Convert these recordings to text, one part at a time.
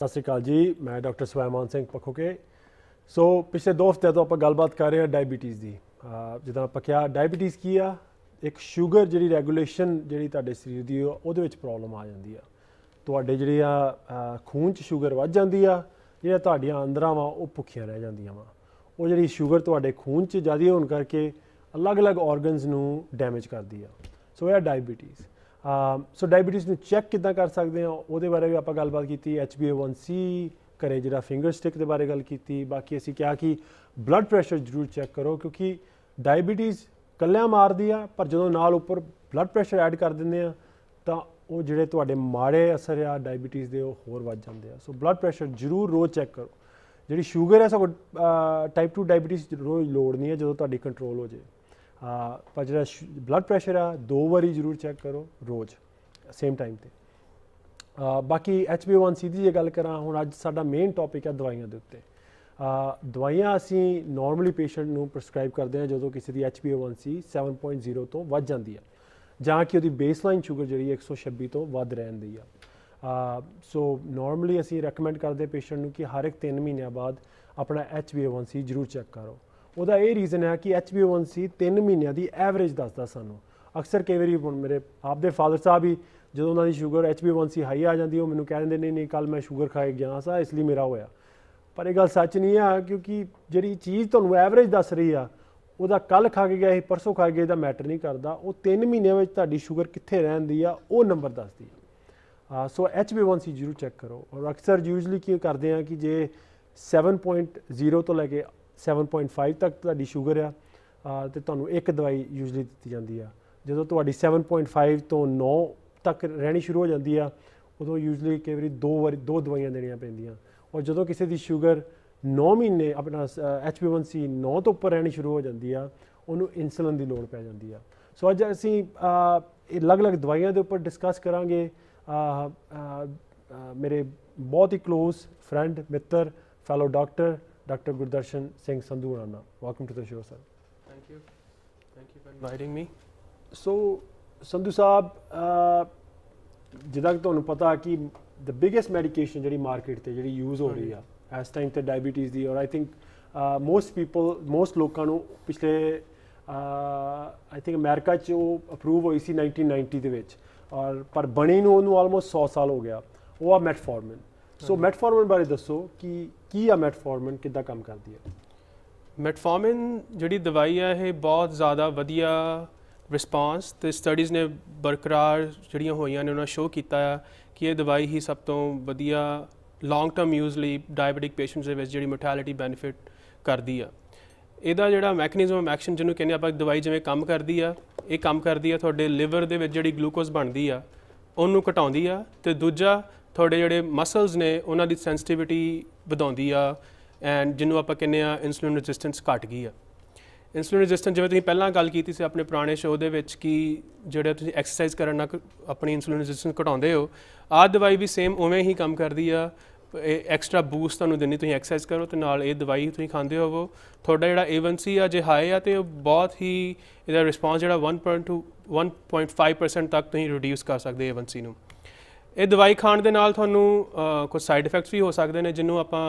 ਸਤਿ ਸ੍ਰੀ ਅਕਾਲ ਜੀ ਮੈਂ ਡਾਕਟਰ ਸਵੈਮਾਨ ਸਿੰਘ ਪਖੋਕੇ ਸੋ ਪਿਛਲੇ ਦੋ ਹਫ਼ਤੇ ਤੋਂ ਆਪਾਂ ਗੱਲਬਾਤ ਕਰ ਰਹੇ ਹਾਂ ਡਾਇਬੀਟੀਜ਼ ਦੀ ਜਿੱਦਾਂ ਆਪਾਂ ਕਿਹਾ ਡਾਇਬੀਟੀਜ਼ ਕੀ ਆ ਇੱਕ 슈ਗਰ ਜਿਹੜੀ ਰੈਗੂਲੇਸ਼ਨ ਜਿਹੜੀ ਤੁਹਾਡੇ ਸਰੀਰ ਦੀ ਉਹਦੇ ਵਿੱਚ ਪ੍ਰੋਬਲਮ ਆ ਜਾਂਦੀ ਆ ਤੁਹਾਡੇ ਜਿਹੜੇ ਆ ਖੂਨ 'ਚ 슈ਗਰ ਵੱਧ ਜਾਂਦੀ ਆ ਜਿਹੜਾ ਤੁਹਾਡੀਆਂ ਅੰਦਰਾਂ ਵਾ ਉਹ ਭੁੱਖੀਆਂ ਰਹਿ ਜਾਂਦੀਆਂ ਵਾ ਉਹ ਜਿਹੜੀ 슈ਗਰ ਤੁਹਾਡੇ ਖੂਨ 'ਚ ਜ਼ਿਆਦਾ ਹੋਣ ਕਰਕੇ ਅਲੱਗ-ਅਲੱਗ ਆਰਗਨਸ ਨੂੰ ਡੈਮੇਜ ਕਰਦੀ ਆ ਸੋ ਇਹ ਡਾਇਬੀਟੀਜ਼ ਸੋ ਡਾਇਬੀਟਿਸ ਨੂੰ ਚੈੱਕ ਕਿਦਾਂ ਕਰ ਸਕਦੇ ਆ ਉਹਦੇ ਬਾਰੇ ਵੀ ਆਪਾਂ ਗੱਲਬਾਤ ਕੀਤੀ HbA1c ਕਰੇ ਜਿਹੜਾ ਫਿੰਗਰ ਸਟਿਕ ਦੇ ਬਾਰੇ ਗੱਲ ਕੀਤੀ ਬਾਕੀ ਅਸੀਂ ਕਿਹਾ ਕਿ ਬਲੱਡ ਪ੍ਰੈਸ਼ਰ ਜ਼ਰੂਰ ਚੈੱਕ ਕਰੋ ਕਿਉਂਕਿ ਡਾਇਬੀਟਿਸ ਕੱਲਿਆਂ ਮਾਰਦੀ ਆ ਪਰ ਜਦੋਂ ਨਾਲ ਉੱਪਰ ਬਲੱਡ ਪ੍ਰੈਸ਼ਰ ਐਡ ਕਰ ਦਿੰਦੇ ਆ ਤਾਂ ਉਹ ਜਿਹੜੇ ਤੁਹਾਡੇ ਮਾੜੇ ਅਸਰ ਆ ਡਾਇਬੀਟਿਸ ਦੇ ਉਹ ਹੋਰ ਵੱਧ ਜਾਂਦੇ ਆ ਸੋ ਬਲੱਡ ਪ੍ਰੈਸ਼ਰ ਜ਼ਰੂਰ ਰੋਜ਼ ਚੈੱਕ ਕਰੋ ਜਿਹੜੀ ਸ਼ੂਗਰ ਹੈ ਸਭ ਟਾਈਪ 2 ਡਾਇਬੀਟਿਸ ਰੋਜ਼ ਲੋੜ ਨਹੀਂ ਹੈ ਜਦੋਂ ਤੁਹਾਡੀ ਕੰਟਰੋਲ ਹੋ ਜਾਏ ਪਰ ਜਿਹੜਾ ਬਲੱਡ ਪ੍ਰੈਸ਼ਰ ਆ ਦੋ ਵਾਰੀ ਜ਼ਰੂਰ ਚੈੱਕ ਕਰੋ ਰੋਜ਼ ਸੇਮ ਟਾਈਮ ਤੇ ਬਾਕੀ HbA1c ਦੀ ਜੇ ਗੱਲ ਕਰਾਂ ਹੁਣ ਅੱਜ ਸਾਡਾ ਮੇਨ ਟੌਪਿਕ ਹੈ ਦਵਾਈਆਂ ਦੇ ਉੱਤੇ ਦਵਾਈਆਂ ਅਸੀਂ ਨਾਰਮਲੀ ਪੇਸ਼ੈਂਟ ਨੂੰ ਪ੍ਰਸਕ੍ਰਾਈਬ ਕਰਦੇ ਹਾਂ ਜਦੋਂ ਕਿਸੇ ਦੀ ਸੀ 7.0 ਤੋਂ ਵੱਧ ਜਾਂਦੀ ਆ ਜਾਂ ਕਿ ਉਹਦੀ ਬੇਸਲਾਈਨ ਸ਼ੂਗਰ ਜਿਹੜੀ 126 ਤੋਂ ਵੱਧ ਰਹਿੰਦੀ ਆ ਸੋ ਨਾਰਮਲੀ ਅਸੀਂ ਰეკਮੈਂਡ ਕਰਦੇ ਪੇਸ਼ੈਂਟ ਨੂੰ ਕਿ ਹਰ ਇੱਕ 3 ਮਹੀਨਿਆਂ ਬਾਅਦ ਆਪਣਾ HbA1c ਜ਼ਰੂਰ ਚੈੱਕ ਕਰੋ ਉਹਦਾ ਇਹ ਰੀਜ਼ਨ ਹੈ ਕਿ HbA1c 3 ਮਹੀਨਿਆਂ ਦੀ ਐਵਰੇਜ ਦੱਸਦਾ ਸਾਨੂੰ ਅਕਸਰ ਕਈ ਵਾਰੀ ਮੇਰੇ ਆਪ ਦੇ ਫਾਦਰ ਸਾਹਿਬ ਵੀ ਜਦੋਂ ਉਹਨਾਂ ਦੀ ਸ਼ੂਗਰ HbA1c ਹਾਈ ਆ ਜਾਂਦੀ ਉਹ ਮੈਨੂੰ ਕਹਿ ਦਿੰਦੇ ਨਹੀਂ ਨਹੀਂ ਕੱਲ ਮੈਂ ਸ਼ੂਗਰ ਖਾਏ ਗਿਆ ਸਾ ਇਸ ਲਈ ਮੇਰਾ ਹੋਇਆ ਪਰ ਇਹ ਗੱਲ ਸੱਚ ਨਹੀਂ ਆ ਕਿਉਂਕਿ ਜਿਹੜੀ ਚੀਜ਼ ਤੁਹਾਨੂੰ ਐਵਰੇਜ ਦੱਸ ਰਹੀ ਆ ਉਹਦਾ ਕੱਲ ਖਾ ਕੇ ਗਿਆ ਇਹ ਪਰਸੋਂ ਖਾ ਕੇ ਗਿਆ ਇਹਦਾ ਮੈਟਰ ਨਹੀਂ ਕਰਦਾ ਉਹ 3 ਮਹੀਨਿਆਂ ਵਿੱਚ ਤੁਹਾਡੀ ਸ਼ੂਗਰ ਕਿੱਥੇ ਰਹਿੰਦੀ ਆ ਉਹ ਨੰਬਰ ਦੱਸਦੀ ਆ ਸੋ HbA1c ਜ਼ਰੂਰ ਚੈੱਕ ਕਰੋ ਔਰ ਅਕਸਰ ਯੂਜੂਲੀ ਕੀ ਕਰਦੇ ਆ ਕਿ ਜੇ 7.0 ਤੋਂ ਲੈ ਕੇ 7.5 ਤੱਕ ਤੁਹਾਡੀ ਸ਼ੂਗਰ ਆ ਤੇ ਤੁਹਾਨੂੰ ਇੱਕ ਦਵਾਈ ਯੂਜੂਲੀ ਦਿੱਤੀ ਜਾਂਦੀ ਆ ਜਦੋਂ ਤੁਹਾਡੀ 7.5 ਤੋਂ 9 ਤੱਕ ਰਹਿਣੀ ਸ਼ੁਰੂ ਹੋ ਜਾਂਦੀ ਆ ਉਦੋਂ ਯੂਜੂਲੀ ਕਈ ਵਾਰੀ ਦੋ ਵਾਰ ਦੋ ਦਵਾਈਆਂ ਦੇਣੀਆਂ ਪੈਂਦੀਆਂ ਔਰ ਜਦੋਂ ਕਿਸੇ ਦੀ ਸ਼ੂਗਰ 9 ਮਹੀਨੇ ਆਪਣਾ HbA1c 9 ਤੋਂ ਉੱਪਰ ਰਹਿਣੀ ਸ਼ੁਰੂ ਹੋ ਜਾਂਦੀ ਆ ਉਹਨੂੰ ਇਨਸੂਲਿਨ ਦੀ ਲੋੜ ਪੈ ਜਾਂਦੀ ਆ ਸੋ ਅੱਜ ਅਸੀਂ ਇਹ ਅਲੱਗ-ਅਲੱਗ ਦਵਾਈਆਂ ਦੇ ਉੱਪਰ ਡਿਸਕਸ ਕਰਾਂਗੇ ਮੇਰੇ ਬਹੁਤ ਹੀ ক্লোਜ਼ ਫਰੈਂਡ ਮਿੱਤਰ fellow doctor Dr. Gurdarshan Singh Sandhurana. Welcome to the show, sir. Thank you. Thank you for inviting me. So, Sandhu Saab, uh, ਜਿੱਦਾਂ ਕਿ ਤੁਹਾਨੂੰ ਪਤਾ ਕਿ ਦ ਬਿਗੇਸਟ ਮੈਡੀਕੇਸ਼ਨ ਜਿਹੜੀ ਮਾਰਕੀਟ ਤੇ ਜਿਹੜੀ ਯੂਜ਼ ਹੋ ਰਹੀ ਆ ਐਸ ਟਾਈਮ ਤੇ ਡਾਇਬੀਟੀਜ਼ ਦੀ ਔਰ I think most people most ਲੋਕਾਂ ਨੂੰ ਪਿਛਲੇ ਆਈ uh, ਥਿੰਕ ਅਮਰੀਕਾ ਚ ਉਹ ਅਪਰੂਵ ਹੋਈ ਸੀ 1990 ਦੇ ਵਿੱਚ ਔਰ ਪਰ ਬਣੀ ਨੂੰ ਉਹਨੂੰ ਆਲਮੋਸਟ 100 ਸਾਲ ਹੋ ਗਿਆ ਉਹ ਆ ਮੈਟਫੋਰਮਿਨ ਸੋ ਮੈਟਫੋਰਮਿਨ ਬਾਰੇ ਦੱਸੋ ਕਿ ਕੀ ਆ ਮੈਟਫੋਰਮਿਨ ਕਿੱਦਾਂ ਕੰਮ ਕਰਦੀ ਹੈ ਮੈਟਫੋਰਮਿਨ ਜਿਹੜੀ ਦਵਾਈ ਹੈ ਇਹ ਬਹੁਤ ਜ਼ਿਆਦਾ ਵਧੀਆ ਰਿਸਪਾਂਸ ਤੇ ਸਟੱਡੀਜ਼ ਨੇ ਬਰਕਰਾਰ ਜਿਹੜੀਆਂ ਹੋਈਆਂ ਨੇ ਉਹਨਾਂ ਸ਼ੋਅ ਕੀਤਾ ਆ ਕਿ ਇਹ ਦਵਾਈ ਹੀ ਸਭ ਤੋਂ ਵਧੀਆ ਲੌਂਗ ਟਰਮ ਯੂਜ਼ ਲਈ ਡਾਇਬੀਟਿਕ ਪੇਸ਼ੈਂਟਸ ਦੇ ਵਿੱਚ ਜਿਹੜੀ ਮੋਰਟੈਲਿਟੀ ਬੈਨੀਫਿਟ ਕਰਦੀ ਆ ਇਹਦਾ ਜਿਹੜਾ ਮੈਕੈਨਿਜ਼ਮ ਆਫ ਐਕਸ਼ਨ ਜਿਹਨੂੰ ਕਹਿੰਦੇ ਆਪਾਂ ਦਵਾਈ ਜਿਵੇਂ ਕੰਮ ਕਰਦੀ ਆ ਇਹ ਕੰਮ ਕਰਦੀ ਆ ਤੁਹਾਡੇ ਲਿਵਰ ਦੇ ਵਿੱਚ ਜਿਹੜੀ ਗਲੂਕੋਜ਼ ਬਣਦੀ ਆ ਉਹਨੂੰ ਘਟਾਉਂਦੀ ਆ ਤੇ ਦੂਜਾ ਤੁਹਾਡੇ ਜਿਹੜੇ ਮਸਲਸ ਨੇ ਉਹਨਾਂ ਦੀ ਸੈਂਸਿਟੀਵਿਟੀ ਵਧਾਉਂਦੀ ਆ ਐਂਡ ਜਿਹਨੂੰ ਆਪਾਂ ਕਹਿੰਦੇ ਆ ਇਨਸੂਲਿਨ ਰੈਜ਼ਿਸਟੈਂਸ ਘਟ ਗਈ ਆ ਇਨਸੂਲਿਨ ਰੈਜ਼ਿਸਟੈਂਸ ਜਿਵੇਂ ਤੁਸੀਂ ਪਹਿਲਾਂ ਗੱਲ ਕੀਤੀ ਸੀ ਆਪਣੇ ਪੁਰਾਣੇ ਸ਼ੋਅ ਦੇ ਵਿੱਚ ਕਿ ਜਿਹੜੇ ਤੁਸੀਂ ਐਕਸਰਸਾਈਜ਼ ਕਰਨ ਨਾਲ ਆਪਣੀ ਇਨਸੂਲਿਨ ਰੈਜ਼ਿਸਟੈਂਸ ਘਟਾਉਂਦੇ ਹੋ ਆ ਦਵਾਈ ਵੀ ਸੇਮ ਉਵੇਂ ਹੀ ਕੰਮ ਕਰਦੀ ਆ ਇਹ ਐਕਸਟਰਾ ਬੂਸਟ ਤੁਹਾਨੂੰ ਦਿੰਦੀ ਤੁਸੀਂ ਐਕਸਰਸਾਈਜ਼ ਕਰੋ ਤੇ ਨਾਲ ਇਹ ਦਵਾਈ ਤੁਸੀਂ ਖਾਂਦੇ ਹੋਵੋ ਤੁਹਾਡਾ ਜਿਹੜਾ A1C ਆ ਜੇ ਹਾਈ ਆ ਤੇ ਉਹ ਬਹੁਤ ਹੀ ਇਹਦਾ ਰਿਸਪੌਂਸ ਜਿਹੜਾ 1.2 1.5% ਤੱਕ ਤੁਸੀਂ ਰਿਡਿਊਸ ਕਰ ਸਕਦੇ A1C ਨੂੰ ਇਹ ਦਵਾਈ ਖਾਣ ਦੇ ਨਾਲ ਤੁਹਾਨੂੰ ਕੁਝ ਸਾਈਡ ਇਫੈਕਟਸ ਵੀ ਹੋ ਸਕਦੇ ਨੇ ਜਿੰਨੂੰ ਆਪਾਂ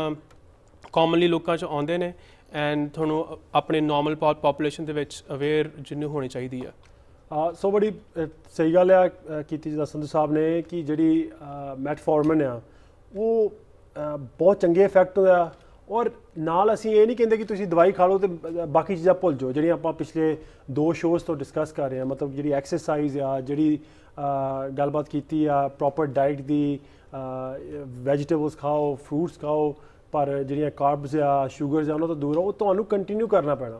ਕਾਮਨਲੀ ਲੋਕਾਂ 'ਚ ਆਉਂਦੇ ਨੇ ਐਂਡ ਤੁਹਾਨੂੰ ਆਪਣੇ ਨਾਰਮਲ ਪੋਪੂਲੇਸ਼ਨ ਦੇ ਵਿੱਚ ਅਵੇਅਰ ਜਿੰਨੂੰ ਹੋਣੀ ਚਾਹੀਦੀ ਆ ਸੋ ਬੜੀ ਸਹੀ ਗੱਲ ਆ ਕੀਤੀ ਜਿਦਾ ਸੰਧੂ ਸਾਹਿਬ ਨੇ ਕਿ ਜਿਹੜੀ ਮੈਟਫੋਰਮਨ ਆ ਉਹ ਬਹੁਤ ਚੰਗੇ ਇਫੈਕਟ ਹੋਇਆ ਔਰ ਨਾਲ ਅਸੀਂ ਇਹ ਨਹੀਂ ਕਹਿੰਦੇ ਕਿ ਤੁਸੀਂ ਦਵਾਈ ਖਾ ਲਓ ਤੇ ਬਾਕੀ ਚੀਜ਼ਾਂ ਭੁੱਲ ਜਾਓ ਜਿਹੜੀਆਂ ਆਪਾਂ ਪਿਛਲੇ ਦੋ ਸ਼ੋਜ਼ ਤੋਂ ਡਿਸਕਸ ਕਰ ਰਹੇ ਹਾਂ ਮਤਲਬ ਜਿਹੜੀ ਐਕਸਰਸਾਈਜ਼ ਆ ਜਿਹੜੀ ਗੱਲਬਾਤ ਕੀਤੀ ਆ ਪ੍ਰੋਪਰ ਡਾਈਟ ਦੀ ਵੈਜੀਟੇਬਲਸ ਖਾਓ ਫਰੂਟਸ ਖਾਓ ਪਰ ਜਿਹੜੀਆਂ ਕਾਰਬਸ ਆ ਸ਼ੂਗਰਸ ਆ ਉਹਨਾਂ ਤੋਂ ਦੂਰ ਰਹੋ ਤੁਹਾਨੂੰ ਕੰਟੀਨਿਊ ਕਰਨਾ ਪੈਣਾ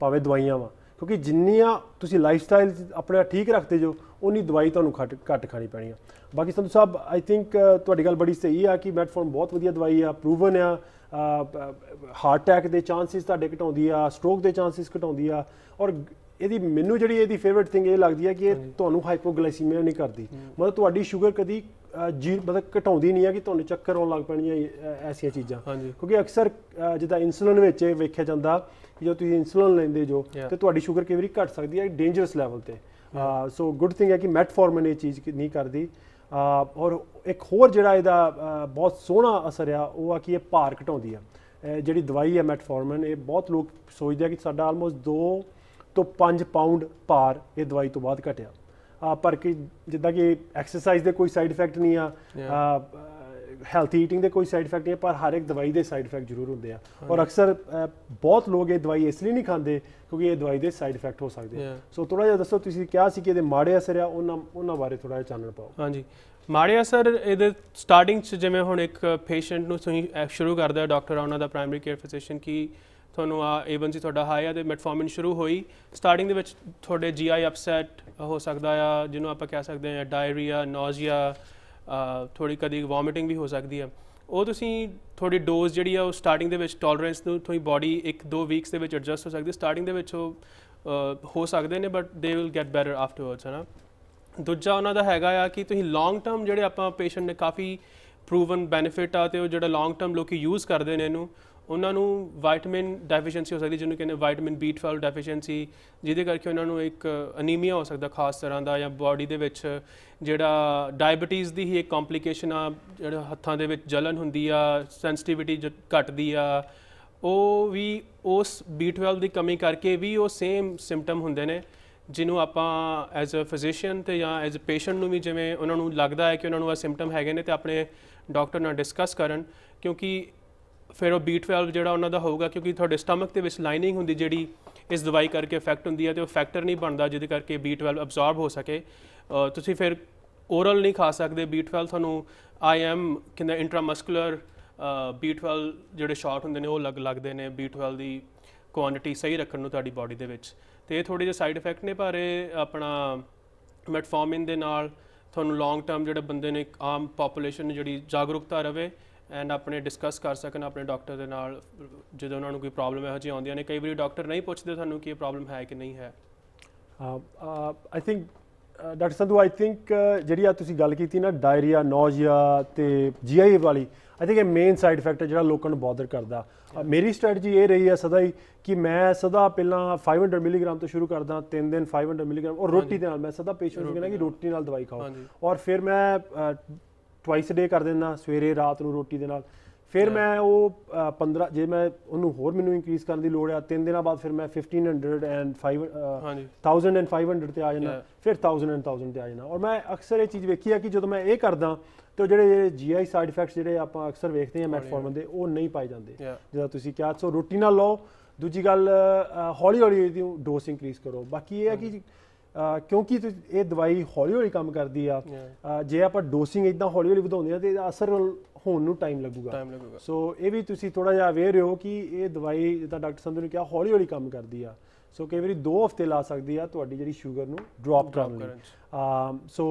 ਭਾਵੇਂ ਦਵਾਈਆਂ ਵਾ ਕਿਉਂਕਿ ਜਿੰਨੀਆਂ ਤੁਸੀਂ ਲਾਈਫ ਸਟਾਈਲ ਆਪਣਾ ਠੀਕ ਰੱਖਦੇ ਜੋ ਉਨੀ ਦਵਾਈ ਤੁਹਾਨੂੰ ਘੱਟ ਘੱਟ ਖਾਣੀ ਪੈਣੀ ਆ ਬਾਕੀ ਸੰਤੂ ਸਾਹਿਬ ਆਈ ਥਿੰਕ ਤੁਹਾਡੀ ਗੱਲ ਬੜੀ ਸਹੀ ਆ ਕਿ ਮੈਟਫੋਰਮ ਬਹੁਤ ਵਧੀਆ ਦਵਾਈ ਆ ਪ੍ਰੂਵਨ ਆ ਹਾਰਟ ਅਟੈਕ ਦੇ ਚਾਂਸਸ ਤੁਹਾਡੇ ਘਟਾਉਂਦੀ ਆ ਸਟ੍ਰੋਕ ਦੇ ਚਾਂਸਸ ਘਟਾਉਂਦੀ ਆ ਔਰ ਇਹਦੀ ਮੈਨੂੰ ਜਿਹੜੀ ਇਹਦੀ ਫੇਵਰਿਟ ਥਿੰਗ ਇਹ ਲੱਗਦੀ ਹੈ ਕਿ ਇਹ ਤੁਹਾਨੂੰ ਹਾਈਪੋਗਲਾਈਸੀਮੀਆ ਨਹੀਂ ਕਰਦੀ ਮਤਲਬ ਤੁਹਾਡੀ ਸ਼ੂਗਰ ਕਦੀ ਜੀ ਮਤਲਬ ਘਟਾਉਂਦੀ ਨਹੀਂ ਹੈ ਕਿ ਤੁਹਾਨੂੰ ਚੱਕਰ ਆਉਣ ਲੱਗ ਪੈਣੀਆਂ ਐਸੀਆਂ ਚੀਜ਼ਾਂ ਕਿਉਂਕਿ ਅਕਸਰ ਜਿੱਦਾਂ ਇਨਸੂਲਿਨ ਵਿੱਚ ਇਹ ਵੇਖਿਆ ਜਾਂਦਾ ਜੇ ਤੁਸੀਂ ਇਨਸੂਲਿਨ ਲੈਂਦੇ ਜੋ ਤੇ ਤੁਹਾਡੀ ਸ਼ੂਗਰ ਕਈ ਵਾਰੀ ਘਟ ਸਕਦੀ ਹੈ ਡੇਂਜਰਸ ਲੈਵਲ ਤੇ ਸੋ ਗੁੱਡ ਥਿੰਗ ਹੈ ਕਿ ਮੈਟਫੋਰਮਨ ਇਹ ਚੀਜ਼ ਨਹੀਂ ਕਰਦੀ ਔਰ ਇੱਕ ਹੋਰ ਜਿਹੜਾ ਇਹਦਾ ਬਹੁਤ ਸੋਹਣਾ ਅਸਰ ਆ ਉਹ ਆ ਕਿ ਇਹ ਭਾਰ ਘਟਾਉਂਦੀ ਆ ਜਿਹੜੀ ਦਵਾਈ ਹੈ ਮੈਟਫੋਰਮਨ ਇਹ ਬਹੁਤ ਲੋਕ ਸੋਚਦੇ ਆ ਕਿ ਸਾਡਾ ਆਲਮੋਸਟ 2 ਤੋਂ 5 ਪਾਉਂਡ ਭਾਰ ਇਹ ਦਵਾਈ ਤੋਂ ਬਾਅਦ ਘਟਿਆ ਆ ਪਰ ਕਿ ਜਿੱਦਾਂ ਕਿ ਐਕਸਰਸਾਈਜ਼ ਦੇ ਕੋਈ ਸਾਈਡ ਇਫੈਕਟ ਨਹੀਂ ਆ ਹੈਲਥੀ ਈਟਿੰਗ ਦੇ ਕੋਈ ਸਾਈਡ ਇਫੈਕਟ ਨਹੀਂ ਪਰ ਹਰ ਇੱਕ ਦਵਾਈ ਦੇ ਸਾਈਡ ਇਫੈਕਟ ਜ਼ਰੂਰ ਹੁੰਦੇ ਆ ਔਰ ਅਕਸਰ ਬਹੁਤ ਲੋਕ ਇਹ ਦਵਾਈ ਇਸ ਲਈ ਨਹੀਂ ਖਾਂਦੇ ਕਿਉਂਕਿ ਇਹ ਦਵਾਈ ਦੇ ਸਾਈਡ ਇਫੈਕਟ ਹੋ ਸਕਦੇ ਸੋ ਥੋੜਾ ਜਿਹਾ ਦੱਸੋ ਤੁਸੀਂ ਕਿਹਾ ਸੀ ਕਿ ਇਹਦੇ ਮਾੜੇ ਅਸਰ ਆ ਉਹਨਾਂ ਉਹਨਾਂ ਬਾਰੇ ਥੋੜਾ ਜਿਹਾ ਚਾਨਣ ਪਾਓ ਹਾਂਜੀ ਮਾੜੇ ਅਸਰ ਇਹਦੇ ਸਟਾਰਟਿੰਗ ਚ ਜਿਵੇਂ ਹੁਣ ਇੱਕ ਪੇਸ਼ੈਂਟ ਨੂੰ ਸ਼ੁਰੂ ਕਰਦਾ ਡਾਕਟਰ ਉਹਨਾਂ ਦਾ ਪ੍ਰਾਇਮਰੀ ਕੇਅਰ ਫਿਜ਼ੀਸ਼ੀਅਨ ਕੀ ਤੁਹਾਨੂੰ ਆ ਸੀ ਤੁਹਾਡਾ ਹਾਈ ਆ ਤੇ ਮੈਟਫੋਰਮਿਨ ਸ਼ੁਰੂ ਹੋਈ ਸਟਾਰਟਿੰਗ ਦੇ ਵਿੱਚ ਤੁਹਾਡੇ ਆਈ ਅਪਸੈਟ ਹੋ ਸਕਦਾ ਆ ਜਿਹਨੂੰ ਆਪਾਂ ਕਹਿ ਸਕਦੇ ਆ ਡਾਇਰੀਆ ਨੌਜ਼ੀਆ ਥੋੜੀ ਕਦੀ ਵੋਮਿਟਿੰਗ ਵੀ ਹੋ ਸਕਦੀ ਆ ਉਹ ਤੁਸੀਂ ਥੋੜੀ ਡੋਜ਼ ਜਿਹੜੀ ਆ ਉਹ ਸਟਾਰਟਿੰਗ ਦੇ ਵਿੱਚ ਟੋਲਰੈਂਸ ਨੂੰ ਤੁਹਾਡੀ ਬਾਡੀ ਇੱਕ ਦੋ ਵੀਕਸ ਦੇ ਵਿੱਚ ਐਡਜਸਟ ਹੋ ਸਕਦੀ ਸਟਾਰਟਿੰਗ ਦੇ ਵਿੱਚ ਉਹ ਹੋ ਸਕਦੇ ਨੇ but they will get better ਆਫਟਰਵਰਡਸ ਹਨਾ ਦੂਜਾ ਉਹਨਾਂ ਦਾ ਹੈਗਾ ਆ ਕਿ ਤੁਸੀਂ ਲੌਂਗ ਟਰਮ ਜਿਹੜੇ ਆਪਾਂ ਪੇਸ਼ੈਂਟ ਨੇ ਕਾਫੀ ਪ੍ਰੂਵਨ ਬੈਨੀਫਿਟ ਆ ਤੇ ਉਹ ਜਿਹੜਾ ਲੌਂਗ ਟਰਮ ਲੋਕੀ ਯੂਜ਼ ਕਰਦੇ ਨੇ ਇਹਨੂੰ ਉਹਨਾਂ ਨੂੰ ਵਿਟਾਮਿਨ ਡੈਫੀਸ਼ੀਐਂਸੀ ਹੋ ਸਕਦੀ ਜਿਹਨੂੰ ਕਹਿੰਦੇ ਵਿਟਾਮਿਨ B12 ਡੈਫੀਸ਼ੀਐਂਸੀ ਜਿਹਦੇ ਕਰਕੇ ਉਹਨਾਂ ਨੂੰ ਇੱਕ ਅਨੀਮੀਆ ਹੋ ਸਕਦਾ ਖਾਸ ਤਰ੍ਹਾਂ ਦਾ ਜਾਂ ਬਾਡੀ ਦੇ ਵਿੱਚ ਜਿਹੜਾ ਡਾਇਬੀਟੀਜ਼ ਦੀ ਹੀ ਇੱਕ ਕੰਪਲਿਕੇਸ਼ਨ ਆ ਜਿਹੜਾ ਹੱਥਾਂ ਦੇ ਵਿੱਚ ਜਲਨ ਹੁੰਦੀ ਆ ਸੈਂਸਿਟੀਵਿਟੀ ਘਟਦੀ ਆ ਉਹ ਵੀ ਉਸ B12 ਦੀ ਕਮੀ ਕਰਕੇ ਵੀ ਉਹ ਸੇਮ ਸਿੰਪਟਮ ਹੁੰਦੇ ਨੇ ਜਿਹਨੂੰ ਆਪਾਂ ਐਜ਼ ਅ ਫਿਜ਼ੀਸ਼ੀਅਨ ਤੇ ਜਾਂ ਐਜ਼ ਅ ਪੇਸ਼ੈਂਟ ਨੂੰ ਵੀ ਜਿਵੇਂ ਉਹਨਾਂ ਨੂੰ ਲੱਗਦਾ ਹੈ ਕਿ ਉਹਨਾਂ ਨੂੰ ਆ ਸਿੰਪਟਮ ਹੈਗੇ ਨੇ ਤੇ ਆਪਣੇ ਡਾਕਟਰ ਨਾਲ ਡਿਸਕਸ ਕਰਨ ਕਿਉਂਕਿ ਫਿਰ ਉਹ B12 ਜਿਹੜਾ ਉਹਨਾਂ ਦਾ ਹੋਊਗਾ ਕਿਉਂਕਿ ਤੁਹਾਡੇ ਸਟਮਕ ਦੇ ਵਿੱਚ ਲਾਈਨਿੰਗ ਹੁੰਦੀ ਜਿਹੜੀ ਇਸ ਦਵਾਈ ਕਰਕੇ ਇਫੈਕਟ ਹੁੰਦੀ ਹੈ ਤੇ ਉਹ ਫੈਕਟਰ ਨਹੀਂ ਬਣਦਾ ਜਿਹਦੇ ਕਰਕੇ B12 ਅਬਜ਼ਾਰਬ ਹੋ ਸਕੇ ਤੁਸੀਂ ਫਿਰ ਓਰਲ ਨਹੀਂ ਖਾ ਸਕਦੇ B12 ਤੁਹਾਨੂੰ ਆਈਐਮ ਕਿੰਨਾ ਇੰਟਰਾਮਸਕੂਲਰ B12 ਜਿਹੜੇ ਸ਼ਾਰਟ ਹੁੰਦੇ ਨੇ ਉਹ ਲੱਗ ਲੱਗਦੇ ਨੇ B12 ਦੀ ਕੁਆਂਟੀਟੀ ਸਹੀ ਰੱਖਣ ਨੂੰ ਤੁਹਾਡੀ ਬਾਡੀ ਦੇ ਵਿੱਚ ਤੇ ਇਹ ਥੋੜੇ ਜਿਹਾ ਸਾਈਡ ਇਫੈਕਟ ਨੇ ਪਰ ਇਹ ਆਪਣਾ ਮੈਟਫਾਰਮਿਨ ਦੇ ਨਾਲ ਤੁਹਾਨੂੰ ਲੌਂਗ ਟਰਮ ਜਿਹੜੇ ਬੰਦੇ ਨੇ ਆਮ ਪੋਪੂਲੇਸ਼ਨ ਜਿਹੜੀ ਜਾਗਰੂਕਤਾ ਰਵੇ ਐਂਡ ਆਪਣੇ ਡਿਸਕਸ ਕਰ ਸਕਣ ਆਪਣੇ ਡਾਕਟਰ ਦੇ ਨਾਲ ਜਦੋਂ ਉਹਨਾਂ ਨੂੰ ਕੋਈ ਪ੍ਰੋਬਲਮ ਇਹੋ ਜਿਹੀ ਆਉਂਦੀਆਂ ਨੇ ਕਈ ਵਾਰੀ ਡਾਕਟਰ ਨਹੀਂ ਪੁੱਛਦੇ ਤੁਹਾਨੂੰ ਕਿ ਇਹ ਪ੍ਰੋਬਲਮ ਹੈ ਕਿ ਨਹੀਂ ਹੈ I think doctor Sandhu I think ਜਿਹੜੀ ਆ ਤੁਸੀਂ ਗੱਲ ਕੀਤੀ ਨਾ ਡਾਇਰੀਆ ਨੌਜ਼ੀਆ ਤੇ ਜੀਆਈ ਵਾਲੀ ਆਈ ਥਿੰਕ ਇਹ ਮੇਨ ਸਾਈਡ ਇਫੈਕਟ ਹੈ ਜਿਹੜਾ ਲੋਕਾਂ ਨੂੰ ਬਾਦਰ ਕਰਦਾ ਮੇਰੀ ਸਟ੍ਰੈਟਜੀ ਇਹ ਰਹੀ ਹੈ ਸਦਾ ਹੀ ਕਿ ਮੈਂ ਸਦਾ ਪਹਿਲਾਂ 500 ਮਿਲੀਗ੍ਰਾਮ ਤੋਂ ਸ਼ੁਰੂ ਕਰਦਾ 3 ਦਿਨ 500 ਮਿਲੀਗ੍ਰਾਮ ਔਰ ਰੋਟੀ ਦੇ ਨਾਲ ਮੈਂ ਸਦਾ ਪੇਸ਼ੈਂਟ ਨੂੰ ਕਹਿੰਦਾ ਕਿ ਰੋਟੀ ਨਾਲ ਦਵਾਈ ਖਾਓ ਔਰ ਫਿਰ ਮੈਂ ਟਵਾਈਸ ਡੇ ਕਰ ਦਿੰਦਾ ਸਵੇਰੇ ਰਾਤ ਨੂੰ ਰੋਟੀ ਦੇ ਨਾਲ ਫਿਰ ਮੈਂ ਉਹ 15 ਜੇ ਮੈਂ ਉਹਨੂੰ ਹੋਰ ਮੈਨੂੰ ਇਨਕਰੀਸ ਕਰਨ ਦੀ ਲੋੜ ਆ ਤਿੰਨ ਦਿਨਾਂ ਬਾਅਦ ਫਿਰ ਮੈਂ 1500 ਐਂਡ 5 1500 ਤੇ ਆ ਜਾਣਾ ਫਿਰ 1000 ਐਂਡ 1000 ਤੇ ਆ ਜਾਣਾ ਔਰ ਮੈਂ ਅਕਸਰ ਇਹ ਚੀਜ਼ ਵੇਖੀ ਆ ਕਿ ਜਦੋਂ ਮੈਂ ਇਹ ਕਰਦਾ ਤੇ ਜਿਹੜੇ ਜੀਆਈ ਸਾਈਡ ਇਫੈਕਟਸ ਜਿਹੜੇ ਆਪਾਂ ਅਕਸਰ ਵੇਖਦੇ ਆ ਮੈਟਫੋਰਮਨ ਦੇ ਉਹ ਨਹੀਂ ਪਾਏ ਜਾਂਦੇ ਜਦੋਂ ਤੁਸੀਂ ਕਿਹਾ ਸੋ ਰੋਟੀ ਨਾਲ ਲਓ ਦੂਜੀ ਗੱਲ ਹੌਲੀ ਹੌਲੀ ਡੋਸ ਇਨਕਰੀਸ ਕਰੋ ਬਾਕੀ ਇਹ ਹੈ ਕਿ ਕਿਉਂਕਿ ਇਹ ਦਵਾਈ ਹੌਲੀ ਹੌਲੀ ਕੰਮ ਕਰਦੀ ਆ ਜੇ ਆਪਾਂ ਡੋਸਿੰਗ ਇਦਾਂ ਹੌਲੀ ਹੌਲੀ ਵਧਾਉਂਦੇ ਆ ਤੇ ਇਹਦਾ ਅਸਰ ਹੋਣ ਨੂੰ ਟਾਈਮ ਲੱਗੂਗਾ ਸੋ ਇਹ ਵੀ ਤੁਸੀਂ ਥੋੜਾ ਜਿਹਾ ਅਵੇਅਰ ਹੋ ਕਿ ਇਹ ਦਵਾਈ ਜਿੱਦਾਂ ਡਾਕਟਰ ਸੰਧੂ ਨੇ ਕਿਹਾ ਹੌਲੀ ਹੌਲੀ ਕੰਮ ਕਰਦੀ ਆ ਸੋ ਕਈ ਵਾਰੀ 2 ਹਫ਼ਤੇ ਲਾ ਸਕਦੀ ਆ ਤੁਹਾਡੀ ਜਿਹੜੀ ਸ਼ੂਗਰ ਨੂੰ ਡ੍ਰੌਪ ਕਰਨ ਲਈ ਸੋ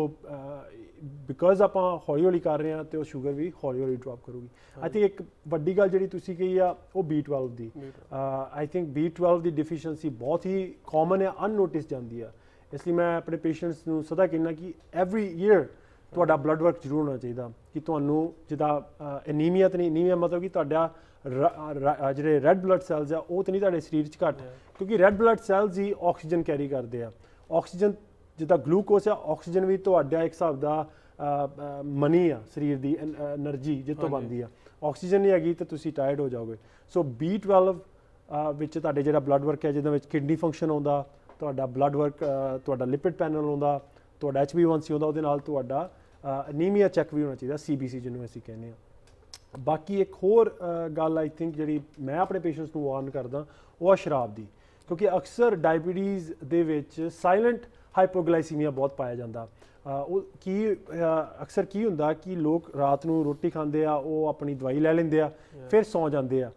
ਬਿਕਾਜ਼ ਆਪਾਂ ਹੌਲੀ ਹੌਲੀ ਕਰ ਰਹੇ ਆ ਤੇ ਉਹ ਸ਼ੂਗਰ ਵੀ ਹੌਲੀ ਹੌਲੀ ਡ੍ਰੌਪ ਕਰੂਗੀ ਆਈ ਥਿੰਕ ਇੱਕ ਵੱਡੀ ਗੱਲ ਜਿਹੜੀ ਤੁਸੀਂ ਕਹੀ ਆ ਉਹ B12 the I think B12 ਦੀ ਡਿਫੀਸ਼ੀਐਂਸੀ ਬਹੁਤ ਹੀ ਕਾਮਨ ਹੈ ਅਨਨੋਟਿਸ ਜਾਂਦੀ ਆ ਇਸ ਲਈ ਮੈਂ ਆਪਣੇ ਪੇਸ਼ੈਂਟਸ ਨੂੰ ਸਦਾ ਕਹਿੰਦਾ ਕਿ ਐਵਰੀ ਈਅਰ ਤੁਹਾਡਾ ਬਲੱਡ ਵਰਕ ਜ਼ਰੂਰ ਹੋਣਾ ਚਾਹੀਦਾ ਕਿ ਤੁਹਾਨੂੰ ਜਿਹਦਾ ਐਨੀਮੀਆ ਤੇ ਨਹੀਂ ਐਨੀਮੀਆ ਮਤਲਬ ਕਿ ਤੁਹਾਡਾ ਜਿਹੜੇ ਰੈੱਡ ਬਲੱਡ ਸੈਲਸ ਆ ਉਹ ਤੇ ਨਹੀਂ ਤੁਹਾਡੇ ਸਰੀਰ 'ਚ ਘਟ ਕਿਉਂਕਿ ਰੈੱਡ ਬਲੱਡ ਸੈਲਸ ਹੀ ਆਕਸੀਜਨ ਕੈਰੀ ਕਰਦੇ ਆ ਆਕਸੀਜਨ ਜਿਹਦਾ ਗਲੂਕੋਸ ਆ ਆਕਸੀਜਨ ਵੀ ਤੁਹਾਡਾ ਇੱਕ ਹਿਸਾਬ ਦਾ ਮਨੀ ਆ ਸਰੀਰ ਦੀ એનર્ਜੀ ਜਿੱਤੋਂ ਬਣਦੀ ਆ ਆਕਸੀਜਨ ਨਹੀਂ ਹੈਗੀ ਤੇ ਤੁਸੀਂ ਟਾਇਰਡ ਹੋ ਜਾਓਗੇ ਸੋ B12 ਵਿੱਚ ਤੁਹਾਡੇ ਜਿਹੜਾ ਬਲੱਡ ਵਰਕ ਹੈ ਜਿਹਦੇ ਵਿੱਚ ਕਿਡਨੀ ਫੰਕਸ਼ਨ ਆਉਂਦਾ ਤੁਹਾਡਾ ਬਲੱਡ ਵਰਕ ਤੁਹਾਡਾ ਲਿਪਿਡ ਪੈਨਲ ਹੁੰਦਾ ਤੁਹਾਡਾ ਸੀ ਹੁੰਦਾ ਉਹਦੇ ਨਾਲ ਤੁਹਾਡਾ ਅਨੀਮੀਆ ਚੈੱਕ ਵੀ ਹੋਣਾ ਚਾਹੀਦਾ ਸੀਬੀਸੀ ਜਿਹਨੂੰ ਅਸੀਂ ਕਹਿੰਦੇ ਆ ਬਾਕੀ ਇੱਕ ਹੋਰ ਗੱਲ ਆਈ ਥਿੰਕ ਜਿਹੜੀ ਮੈਂ ਆਪਣੇ ਪੇਸ਼ੈਂਟਸ ਨੂੰ ਵਾਰਨ ਕਰਦਾ ਉਹ ਆ ਸ਼ਰਾਬ ਦੀ ਕਿਉਂਕਿ ਅਕਸਰ ਡਾਇਬੀਟੀਜ਼ ਦੇ ਵਿੱਚ ਸਾਇਲੈਂਟ ਹਾਈਪੋਗਲਾਈਸੀਮੀਆ ਬਹੁਤ ਪਾਇਆ ਜਾਂਦਾ ਉਹ ਕੀ ਅਕਸਰ ਕੀ ਹੁੰਦਾ ਕਿ ਲੋਕ ਰਾਤ ਨੂੰ ਰੋਟੀ ਖਾਂਦੇ ਆ ਉਹ ਆਪਣੀ ਦਵਾਈ ਲੈ ਲੈਂਦੇ ਆ ਫਿਰ ਸੌਂ ਜਾਂਦੇ ਆ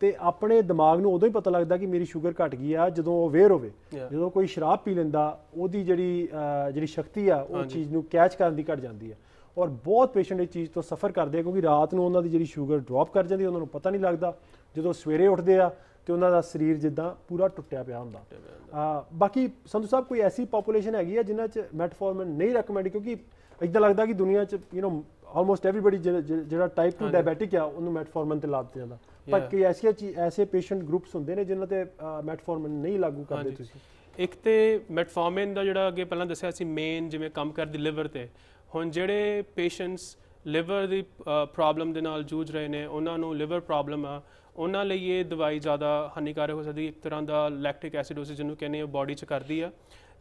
ਤੇ ਆਪਣੇ ਦਿਮਾਗ ਨੂੰ ਉਦੋਂ ਹੀ ਪਤਾ ਲੱਗਦਾ ਕਿ ਮੇਰੀ ਸ਼ੂਗਰ ਘਟ ਗਈ ਆ ਜਦੋਂ ਉਹ ਵੇਅਰ ਹੋਵੇ ਜਦੋਂ ਕੋਈ ਸ਼ਰਾਬ ਪੀ ਲੈਂਦਾ ਉਹਦੀ ਜਿਹੜੀ ਜਿਹੜੀ ਸ਼ਕਤੀ ਆ ਉਹ ਚੀਜ਼ ਨੂੰ ਕੈਚ ਕਰਨ ਦੀ ਘਟ ਜਾਂਦੀ ਆ ਔਰ ਬਹੁਤ ਪੇਸ਼ੈਂਟ ਇਹ ਚੀਜ਼ ਤੋਂ ਸਫਰ ਕਰਦੇ ਆ ਕਿਉਂਕਿ ਰਾਤ ਨੂੰ ਉਹਨਾਂ ਦੀ ਜਿਹੜੀ ਸ਼ੂਗਰ ਡ੍ਰੌਪ ਕਰ ਜਾਂਦੀ ਉਹਨਾਂ ਨੂੰ ਪਤਾ ਨਹੀਂ ਲੱਗਦਾ ਜਦੋਂ ਸਵੇਰੇ ਉੱਠਦੇ ਆ ਤੇ ਉਹਨਾਂ ਦਾ ਸਰੀਰ ਜਿੱਦਾਂ ਪੂਰਾ ਟੁੱਟਿਆ ਪਿਆ ਹੁੰਦਾ ਆ ਬਾਕੀ ਸੰਧੂ ਸਾਹਿਬ ਕੋਈ ਐਸੀ ਪੋਪੂਲੇਸ਼ਨ ਹੈਗੀ ਆ ਜਿਨ੍ਹਾਂ 'ਚ ਮੈਟਫੋਰਮਿਨ ਨਹੀਂ ਰეკਮੈਂਡ ਕਿਉਂਕਿ ਇਦਾਂ ਲੱਗਦਾ ਕਿ ਦੁਨੀਆ 'ਚ ਯੂ نو ਆਲਮੋਸਟ ਐਵਰੀਬਾਡੀ ਜਿਹੜਾ ਟਾਈਪ 2 ਡਾਇਬੀਟਿਕ ਆ ਉਹਨੂੰ ਮੈਟਫੋਰਮਨ ਤੇ ਲਾ ਦਿੱਤਾ ਜਾਂਦਾ ਪਰ ਕਈ ਐਸੇ ਐਸੇ ਪੇਸ਼ੈਂਟ ਗਰੁੱਪਸ ਹੁੰਦੇ ਨੇ ਜਿਨ੍ਹਾਂ ਤੇ ਮੈਟਫੋਰਮਨ ਨਹੀਂ ਲਾਗੂ ਕਰਦੇ ਤੁਸੀਂ ਇੱਕ ਤੇ ਮੈਟਫੋਰਮਨ ਦਾ ਜਿਹੜਾ ਅੱਗੇ ਪਹਿਲਾਂ ਦੱਸਿਆ ਸੀ ਮੇਨ ਜਿਵੇਂ ਕੰਮ ਕਰਦੀ ਲਿਵਰ ਤੇ ਹੁਣ ਜਿਹੜੇ ਪੇਸ਼ੈਂਟਸ ਲਿਵਰ ਦੀ ਪ੍ਰੋਬਲਮ ਦੇ ਨਾਲ ਜੂਝ ਰਹੇ ਨੇ ਉਹਨਾਂ ਨੂੰ ਲਿਵਰ ਪ੍ਰੋਬਲਮ ਆ ਉਹਨਾਂ ਲਈ ਇਹ ਦਵਾਈ ਜ਼ਿਆਦਾ ਹਾਨੀਕਾਰਕ ਹੋ ਸਕਦੀ ਇੱਕ ਤਰ੍ਹਾਂ ਦਾ ਲੈਕਟਿਕ ਐਸਿਡੋਸਿਸ ਜਿਹਨੂੰ ਕਹਿੰਦੇ ਆ ਬਾਡੀ 'ਚ ਕਰਦੀ ਆ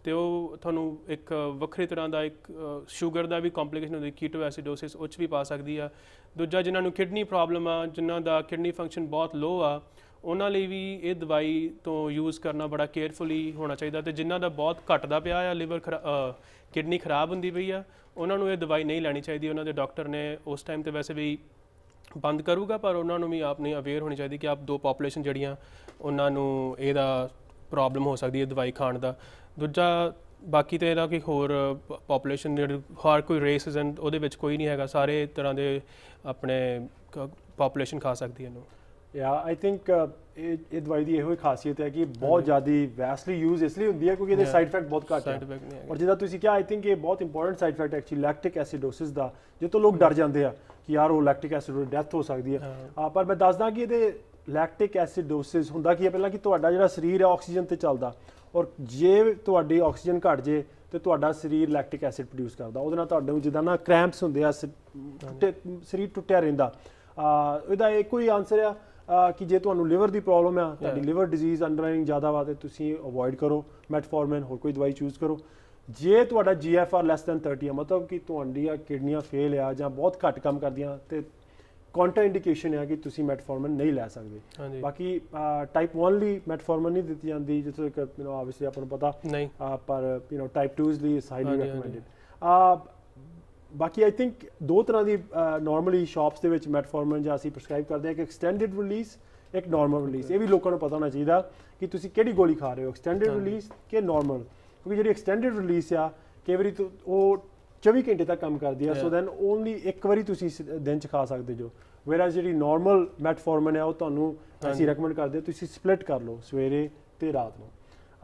ਤੇ ਉਹ ਤੁਹਾਨੂੰ ਇੱਕ ਵੱਖਰੇ ਤਰ੍ਹਾਂ ਦਾ ਇੱਕ ਸ਼ੂਗਰ ਦਾ ਵੀ ਕੰਪਲਿਕੇਸ਼ਨ ਹੁੰਦੀ ਕੀਟੋ ਐਸਿਡੋਸਿਸ ਉੱਚ ਵੀ ਪਾ ਸਕਦੀ ਆ ਦੂਜਾ ਜਿਨ੍ਹਾਂ ਨੂੰ ਕਿਡਨੀ ਪ੍ਰੋਬਲਮ ਆ ਜਿਨ੍ਹਾਂ ਦਾ ਕਿਡਨੀ ਫੰਕਸ਼ਨ ਬਹੁਤ ਲੋ ਆ ਉਹਨਾਂ ਲਈ ਵੀ ਇਹ ਦਵਾਈ ਤੋਂ ਯੂਜ਼ ਕਰਨਾ ਬੜਾ ਕੇਅਰਫੁਲੀ ਹੋਣਾ ਚਾਹੀਦਾ ਤੇ ਜਿਨ੍ਹਾਂ ਦਾ ਬਹੁਤ ਘਟਦਾ ਪਿਆ ਆ ਲਿਵਰ ਕਿਡਨੀ ਖਰਾਬ ਹੁੰਦੀ ਪਈ ਆ ਉਹਨਾਂ ਨੂੰ ਇਹ ਦਵਾਈ ਨਹੀਂ ਲੈਣੀ ਚਾਹੀਦੀ ਉਹਨਾਂ ਦੇ ਡਾਕਟਰ ਨੇ ਉਸ ਟਾਈਮ ਤੇ ਵੈਸੇ ਵੀ ਬੰਦ ਕਰੂਗਾ ਪਰ ਉਹਨਾਂ ਨੂੰ ਵੀ ਆਪ ਨਹੀਂ ਅਵੇਅਰ ਹੋਣੀ ਚਾਹੀਦੀ ਕਿ ਆਪ ਦੋ ਪੋਪੂਲੇਸ਼ਨ ਜਿਹੜੀਆਂ ਉਹਨਾਂ ਨੂੰ ਇਹਦਾ ਪ੍ਰੋਬਲਮ ਹੋ ਸਕਦੀ ਹੈ ਦਵਾਈ ਖਾਣ ਦਾ ਦੂਜਾ ਬਾਕੀ ਤੇ ਇਹਦਾ ਕਿ ਹੋਰ ਪੋਪੂਲੇਸ਼ਨ ਹਰ ਕੋਈ ਰੇਸ ਇਜ਼ ਉਹਦੇ ਵਿੱਚ ਕੋਈ ਨਹੀਂ ਹੈਗਾ ਸਾਰੇ ਤਰ੍ਹਾਂ ਦੇ ਆਪਣੇ ਪੋਪੂਲੇਸ਼ਨ ਖਾ ਸਕਦੀ ਹੈ ਇਹਨੂੰ ਯਾ ਆਈ ਥਿੰਕ ਇਹ ਦਵਾਈ ਦੀ ਇਹੋ ਹੀ ਖਾਸੀਅਤ ਹੈ ਕਿ ਬਹੁਤ ਜ਼ਿਆਦਾ ਵੈਸਲੀ ਯੂਜ਼ ਇਸ ਲਈ ਹੁੰਦੀ ਹੈ ਕਿਉਂਕਿ ਇਹਦੇ ਸਾਈਡ ਇਫੈਕਟ ਬਹੁਤ ਘੱਟ ਹੈ ਔਰ ਜਿਹਦਾ ਤੁਸੀਂ ਕਿਹਾ ਆਈ ਥਿੰਕ ਇਹ ਬਹੁਤ important side effect actually lactic acidosis ਦਾ ਤੋਂ ਲੋਕ ਡਰ mm-hmm। ਜਾਂਦੇ ਆ ਕਿ ਯਾਰ ਉਹ ਲੈਕਟਿਕ ਐਸਿਡ ਡੈਥ ਹੋ ਸਕਦੀ ਹੈ ਪਰ ਮੈਂ ਦੱਸਦਾ ਕਿ ਇਹਦੇ ਲੈਕਟਿਕ ਐਸਿਡੋਸਿਸ ਹੁੰਦਾ ਕੀ ਹੈ ਪਹਿਲਾਂ ਕਿ ਤੁਹਾਡਾ ਜਿਹੜਾ ਸਰੀਰ ਹੈ ਆਕਸੀਜਨ ਤੇ ਚੱਲਦਾ ਔਰ ਜੇ ਤੁਹਾਡੀ ਆਕਸੀਜਨ ਘਟ ਜੇ ਤੇ ਤੁਹਾਡਾ ਸਰੀਰ ਲੈਕਟਿਕ ਐਸਿਡ ਪ੍ਰੋਡਿਊਸ ਕਰਦਾ ਉਹਦੇ ਨਾਲ ਤੁਹਾਡੇ ਨੂੰ ਜਿੱਦਾਂ ਨਾ ਕ੍ਰੈਂਪਸ ਹੁੰਦੇ ਆ ਸਰੀਰ ਟੁੱਟਿਆ ਰਹਿੰਦਾ ਆ ਇਹਦਾ ਇੱਕੋ ਹੀ ਆਨਸਰ ਆ ਕਿ ਜੇ ਤੁਹਾਨੂੰ ਲਿਵਰ ਦੀ ਪ੍ਰੋਬਲਮ ਆ ਤੁਹਾਡੀ ਲਿਵਰ ਡਿਜ਼ੀਜ਼ ਅੰਡਰਲਾਈਂਗ ਜ਼ਿਆਦਾ ਵਾ ਤੇ ਤੁਸੀਂ ਅਵੋਇਡ ਕਰੋ ਮੈਟਫੋਰਮਿਨ ਹੋਰ ਕੋਈ ਦਵਾਈ ਚੂਜ਼ ਕਰੋ ਜੇ ਤੁਹਾਡਾ ਜੀਐਫਆਰ ਲੈਸ ਥੈਨ 30 ਆ ਮਤਲਬ ਕਿ ਤੁਹਾਡੀਆਂ ਕਿਡਨੀਆਂ ਫੇਲ ਆ ਜਾਂ ਬਹੁਤ ਘੱਟ ਕੰਮ ਕਰਦੀਆਂ ਤੇ ਕੌਂਟਾ ਇੰਡੀਕੇਸ਼ਨ ਹੈ ਕਿ ਤੁਸੀਂ ਮੈਟਫੋਰਮਨ ਨਹੀਂ ਲੈ ਸਕਦੇ ਬਾਕੀ ਟਾਈਪ 1 ਲਈ ਮੈਟਫੋਰਮਨ ਨਹੀਂ ਦਿੱਤੀ ਜਾਂਦੀ ਜਿੱਥੇ ਕਿ ਯੂ نو ਆਬਵੀਅਸਲੀ ਆਪਾਂ ਨੂੰ ਪਤਾ ਪਰ ਯੂ نو ਟਾਈਪ 2 ਲਈ ਇਸ ਹਾਈਲੀ ਰეკਮੈਂਡਡ ਆ ਬਾਕੀ ਆਈ ਥਿੰਕ ਦੋ ਤਰ੍ਹਾਂ ਦੀ ਨਾਰਮਲੀ ਸ਼ਾਪਸ ਦੇ ਵਿੱਚ ਮੈਟਫੋਰਮਨ ਜਾਂ ਅਸੀਂ ਪ੍ਰਸਕ੍ਰਾਈਬ ਕਰਦੇ ਹਾਂ ਕਿ ਐਕਸਟੈਂਡਡ ਰਿਲੀਜ਼ ਇੱਕ ਨਾਰਮਲ ਰਿਲੀਜ਼ ਇਹ ਵੀ ਲੋਕਾਂ ਨੂੰ ਪਤਾ ਹੋਣਾ ਚਾਹੀਦਾ ਕਿ ਤੁਸੀਂ ਕਿਹੜੀ ਗੋਲੀ ਖਾ ਰਹੇ ਹੋ ਐਕਸਟੈਂਡਡ ਰਿਲੀਜ਼ ਕਿ ਨਾਰਮਲ ਕਿਉਂਕਿ ਜਿਹੜੀ ਐਕਸਟੈਂਡਡ ਰਿਲੀਜ਼ ਆ ਕਈ ਵਾਰੀ ਉਹ 24 ਘੰਟੇ ਤੱਕ ਕੰਮ ਕਰਦੀ ਆ ਸੋ ਦੈਨ ਓਨਲੀ ਇੱਕ ਵਾਰੀ ਤੁਸੀਂ ਦਿਨ ਚ ਖਾ ਸਕਦੇ ਜੋ ਐਸ ਜਿਹੜੀ ਨਾਰਮਲ ਮੈਟਫੋਰਮਨ ਹੈ ਉਹ ਤੁਹਾਨੂੰ ਅਸੀਂ ਰეკਮੈਂਡ ਕਰਦੇ ਤੁਸੀਂ ਸਪਲਿਟ ਕਰ ਲਓ ਸਵੇਰੇ ਤੇ ਰਾਤ ਨੂੰ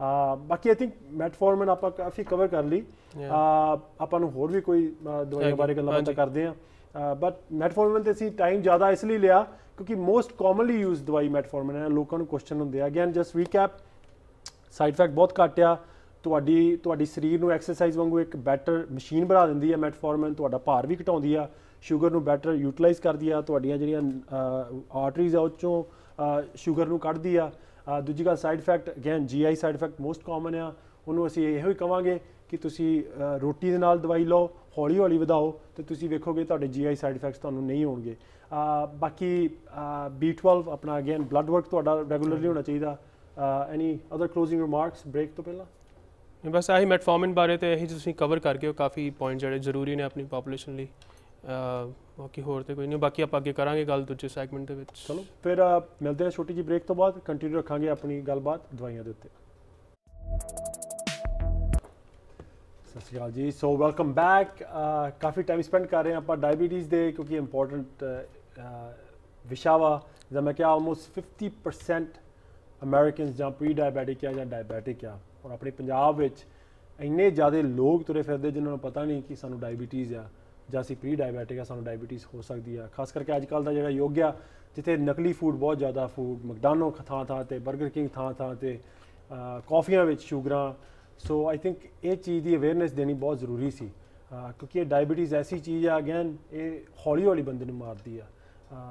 ਆ ਬਾਕੀ ਆਈ ਥਿੰਕ ਮੈਟਫੋਰਮਨ ਆਪਾਂ ਕਾਫੀ ਕਵਰ ਕਰ ਲਈ ਆ ਆਪਾਂ ਨੂੰ ਹੋਰ ਵੀ ਕੋਈ ਦਵਾਈਆਂ ਬਾਰੇ ਗੱਲਾਂ ਬਾਤਾਂ ਕਰਦੇ ਆ ਬਟ ਮੈਟਫੋਰਮਨ ਤੇ ਅਸੀਂ ਟਾਈਮ ਜ਼ਿਆਦਾ ਇਸ ਲਈ ਲਿਆ ਕਿਉਂਕਿ ਮੋਸਟ ਕਾਮਨਲੀ ਯੂਜ਼ਡ ਦਵਾਈ ਮੈਟਫੋਰਮਨ ਹੈ ਲੋਕਾਂ ਨੂੰ ਕੁਐਸਚਨ ਹੁੰਦੇ ਆ again just recap side effect ਬਹੁਤ ਘਟਿਆ ਤੁਹਾਡੀ ਤੁਹਾਡੀ ਸਰੀਰ ਨੂੰ ਐਕਸਰਸਾਈਜ਼ ਵਾਂਗੂ ਇੱਕ ਬੈਟਰ ਮਸ਼ੀਨ ਬਣਾ ਦਿੰਦੀ ਹੈ ਮੈਟਫੋਰਮਨ ਤੁਹਾਡਾ ਭਾਰ ਵੀ ਘਟਾਉਂਦੀ ਆ ਸ਼ੂਗਰ ਨੂੰ ਬੈਟਰ ਯੂਟਿਲਾਈਜ਼ ਕਰਦੀ ਆ ਤੁਹਾਡੀਆਂ ਜਿਹੜੀਆਂ ਆਰਟਰੀਜ਼ ਆ ਉੱਚੋਂ ਚੋਂ ਸ਼ੂਗਰ ਨੂੰ ਕੱਢਦੀ ਆ ਦੂਜੀ ਗੱਲ side effect again GI side effect most common ਆ ਉਹਨੂੰ ਅਸੀਂ ਇਹੋ ਹੀ ਕਵਾਂਗੇ ਕਿ ਤੁਸੀਂ ਰੋਟੀ ਦੇ ਨਾਲ ਦਵਾਈ ਲਓ ਹੌਲੀ ਹੌਲੀ ਵਧਾਓ ਤੇ ਤੁਸੀਂ ਵੇਖੋਗੇ ਤੁਹਾਡੇ ਜੀਆਈ ਸਾਈਡ ਇਫੈਕਟਸ ਤੁਹਾਨੂੰ ਨਹੀਂ ਹੋਣਗੇ ਬਾਕੀ B12 ਆਪਣਾ ਅਗੇਨ ਬਲੱਡ ਵਰਕ ਤੁਹਾਡਾ ਰੈਗੂਲਰਲੀ ਹੋਣਾ ਚਾਹੀਦਾ any other closing remarks break ਤੋਂ ਪਹਿਲਾਂ ਬਸ ਆਹੀ ਮੈਟਫਾਰਮਿਨ ਬਾਰੇ ਤੇ ਇਹੀ ਤੁਸੀਂ ਕਵਰ ਕਰਕੇ ਹੋ ਕਾਫੀ ਪੁਆਇੰਟ ਜਿਹੜੇ ਜ਼ਰੂਰੀ ਨੇ ਆਪਣੀ ਪੋਪੂਲੇਸ਼ਨ ਲਈ ਬਾਕੀ ਹੋਰ ਤੇ ਕੋਈ ਨਹੀਂ ਬਾਕੀ ਆਪਾਂ ਅੱਗੇ ਕਰਾਂਗੇ ਗੱਲ ਦੂਜੇ ਸੈਗਮੈਂਟ ਦੇ ਵਿੱਚ ਚਲੋ ਫਿਰ ਮਿਲਦੇ ਹਾਂ ਛੋਟੀ ਜੀ ਬ੍ਰੇਕ ਤੋਂ ਬਾਅਦ ਕੰਟੀਨਿਊ ਰੱਖਾਂਗੇ ਆਪਣੀ ਗੱਲਬਾਤ ਦਵਾਈਆਂ ਦੇ ਉੱਤੇ ਸਤਿ ਸ਼੍ਰੀ ਅਕਾਲ ਜੀ ਸੋ ਵੈਲਕਮ ਬੈਕ ਕਾਫੀ ਟਾਈਮ ਸਪੈਂਡ ਕਰ ਰਹੇ ਹਾਂ ਆਪਾਂ ਡਾਇਬੀਟੀਜ਼ ਦੇ ਕਿਉਂਕਿ ਇੰਪੋਰਟੈਂਟ ਵਿਸ਼ਾਵਾ ਜਿਵੇਂ ਕਿ ਆਲਮੋਸਟ 50% ਅਮਰੀਕਨਸ ਜਾਂ ਪ੍ਰੀ ਡਾਇਬੀਟਿਕ ਜਾਂ ਡਾਇਬੀਟਿਕ ਆ ਔਰ ਆਪਣੇ ਪੰਜਾਬ ਵਿੱਚ ਇੰਨੇ ਜ਼ਿਆਦਾ ਲੋਕ ਤੁਰੇ ਫਿਰਦੇ ਜਿਨ੍ਹਾਂ ਨੂੰ ਪਤਾ ਨਹੀਂ ਕਿ ਸਾਨੂੰ ਡਾਇਬੀਟੀਜ਼ ਆ ਜਾਂ ਅਸੀਂ ਪ੍ਰੀ ਡਾਇਬੈਟਿਕ ਆ ਸਾਨੂੰ ਡਾਇਬੀਟੀਜ਼ ਹੋ ਸਕਦੀ ਆ ਖਾਸ ਕਰਕੇ ਅੱਜ ਕੱਲ ਦਾ ਜਿਹੜਾ ਯੁੱਗ ਆ ਜਿੱਥੇ ਨਕਲੀ ਫੂਡ ਬਹੁਤ ਜ਼ਿਆਦਾ ਫੂਡ ਮਕਡਾਨੋ ਖਾਤਾ ਥਾਂ ਤੇ 버ਗਰ ਕਿੰਗ ਥਾਂ ਥਾਂ ਤੇ ਕਾਫੀਆਂ ਵਿੱਚ ਸ਼ੂਗਰਾਂ ਸੋ ਆਈ ਥਿੰਕ ਇਹ ਚੀਜ਼ ਦੀ ਅਵੇਅਰਨੈਸ ਦੇਣੀ ਬਹੁਤ ਜ਼ਰੂਰੀ ਸੀ ਕਿਉਂਕਿ ਇਹ ਡਾਇਬੀਟੀਜ਼ ਐਸੀ ਚੀਜ਼ ਆ ਅਗੇਨ ਇਹ ਹੌਲੀ ਹੌਲੀ ਬੰਦੇ ਨੂੰ ਮਾਰਦੀ ਆ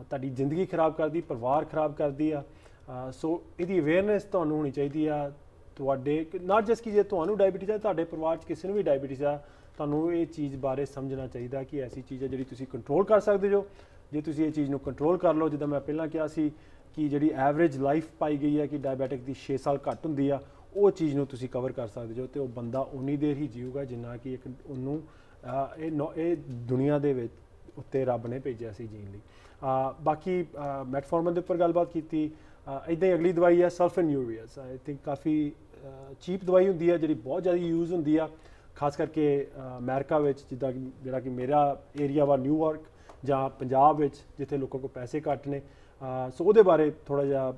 ਤੁਹਾਡੀ ਜ਼ਿੰਦਗੀ ਖਰਾਬ ਕਰਦੀ ਪਰਿਵਾਰ ਖਰਾਬ ਕਰਦੀ ਆ ਸੋ ਇਹਦੀ ਅਵੇਅਰਨੈਸ ਤੁਹਾਨੂੰ ਹੋਣੀ ਚਾਹੀਦੀ ਆ ਤੁਹਾਡੇ ਨਾਟ ਜਸ ਕੀ ਜੇ ਤੁਹਾਨੂੰ ਡਾਇਬੀਟੀਜ਼ ਹੈ ਤੁਹਾਡੇ ਪਰਿਵਾਰ 'ਚ ਕਿਸੇ ਨੂੰ ਵੀ ਡਾਇਬੀਟੀਜ਼ ਆ ਤੁਹਾਨੂੰ ਇਹ ਚੀਜ਼ ਬਾਰੇ ਸਮਝਣਾ ਚਾਹੀਦਾ ਕਿ ਐਸੀ ਚੀਜ਼ ਹੈ ਜਿਹੜੀ ਤੁਸੀਂ ਕੰਟਰੋਲ ਕਰ ਸਕਦੇ ਹੋ ਜੇ ਤੁਸੀਂ ਇਹ ਚੀਜ਼ ਨੂੰ ਕੰਟਰੋਲ ਕਰ ਲਓ ਜਿੱਦਾਂ ਮੈਂ ਪਹਿਲਾਂ ਕਿਹਾ ਸੀ ਕਿ ਜਿਹੜੀ ਐਵਰੇਜ ਲਾਈਫ ਪਾਈ ਗਈ ਹੈ ਕਿ ਡਾਇਬੀਟਿਕ ਦੀ 6 ਸਾਲ ਘੱਟ ਹੁੰਦੀ ਆ ਉਹ ਚੀਜ਼ ਨੂੰ ਤੁਸੀਂ ਕਵਰ ਕਰ ਸਕਦੇ ਹੋ ਤੇ ਉਹ ਬੰਦਾ ਉਨੀ ਦੇਰ ਹੀ ਜੀਊਗਾ ਜਿੰਨਾ ਕਿ ਇੱਕ ਉਹਨੂੰ ਇਹ ਇਹ ਦੁਨੀਆ ਦੇ ਵਿੱਚ ਉੱਤੇ ਰੱਬ ਨੇ ਭੇਜਿਆ ਸੀ ਜੀਣ ਲਈ ਬਾਕੀ ਮੈਟਫਾਰਮਨ ਦੇ ਉੱਪਰ ਗੱਲਬਾਤ ਕੀਤੀ ਇਦਾਂ ਹੀ ਅਗਲੀ ਦਵਾਈ ਹੈ ਸਲਫਨ ਯੂਰੀਆਸ ਆਈ ਥਿੰਕ ਕਾਫੀ ਚੀਪ ਦਵਾਈ ਹੁੰਦੀ ਹੈ ਜਿਹੜੀ ਬਹੁਤ ਜ਼ਿਆਦਾ ਯੂਜ਼ ਹੁੰਦੀ ਆ ਖਾਸ ਕਰਕੇ ਅਮਰੀਕਾ ਵਿੱਚ ਜਿੱਦਾਂ ਜਿਹੜਾ ਕਿ ਮੇਰਾ ਏਰੀਆ ਵਾ ਨਿਊਯਾਰਕ ਜਾਂ ਪੰਜਾਬ ਵਿੱਚ ਜਿੱਥੇ ਲੋਕਾਂ ਕੋਲ ਪੈਸੇ ਘੱਟ ਨੇ ਸੋ ਉਹਦੇ ਬਾਰੇ ਥੋੜਾ ਜਿਹਾ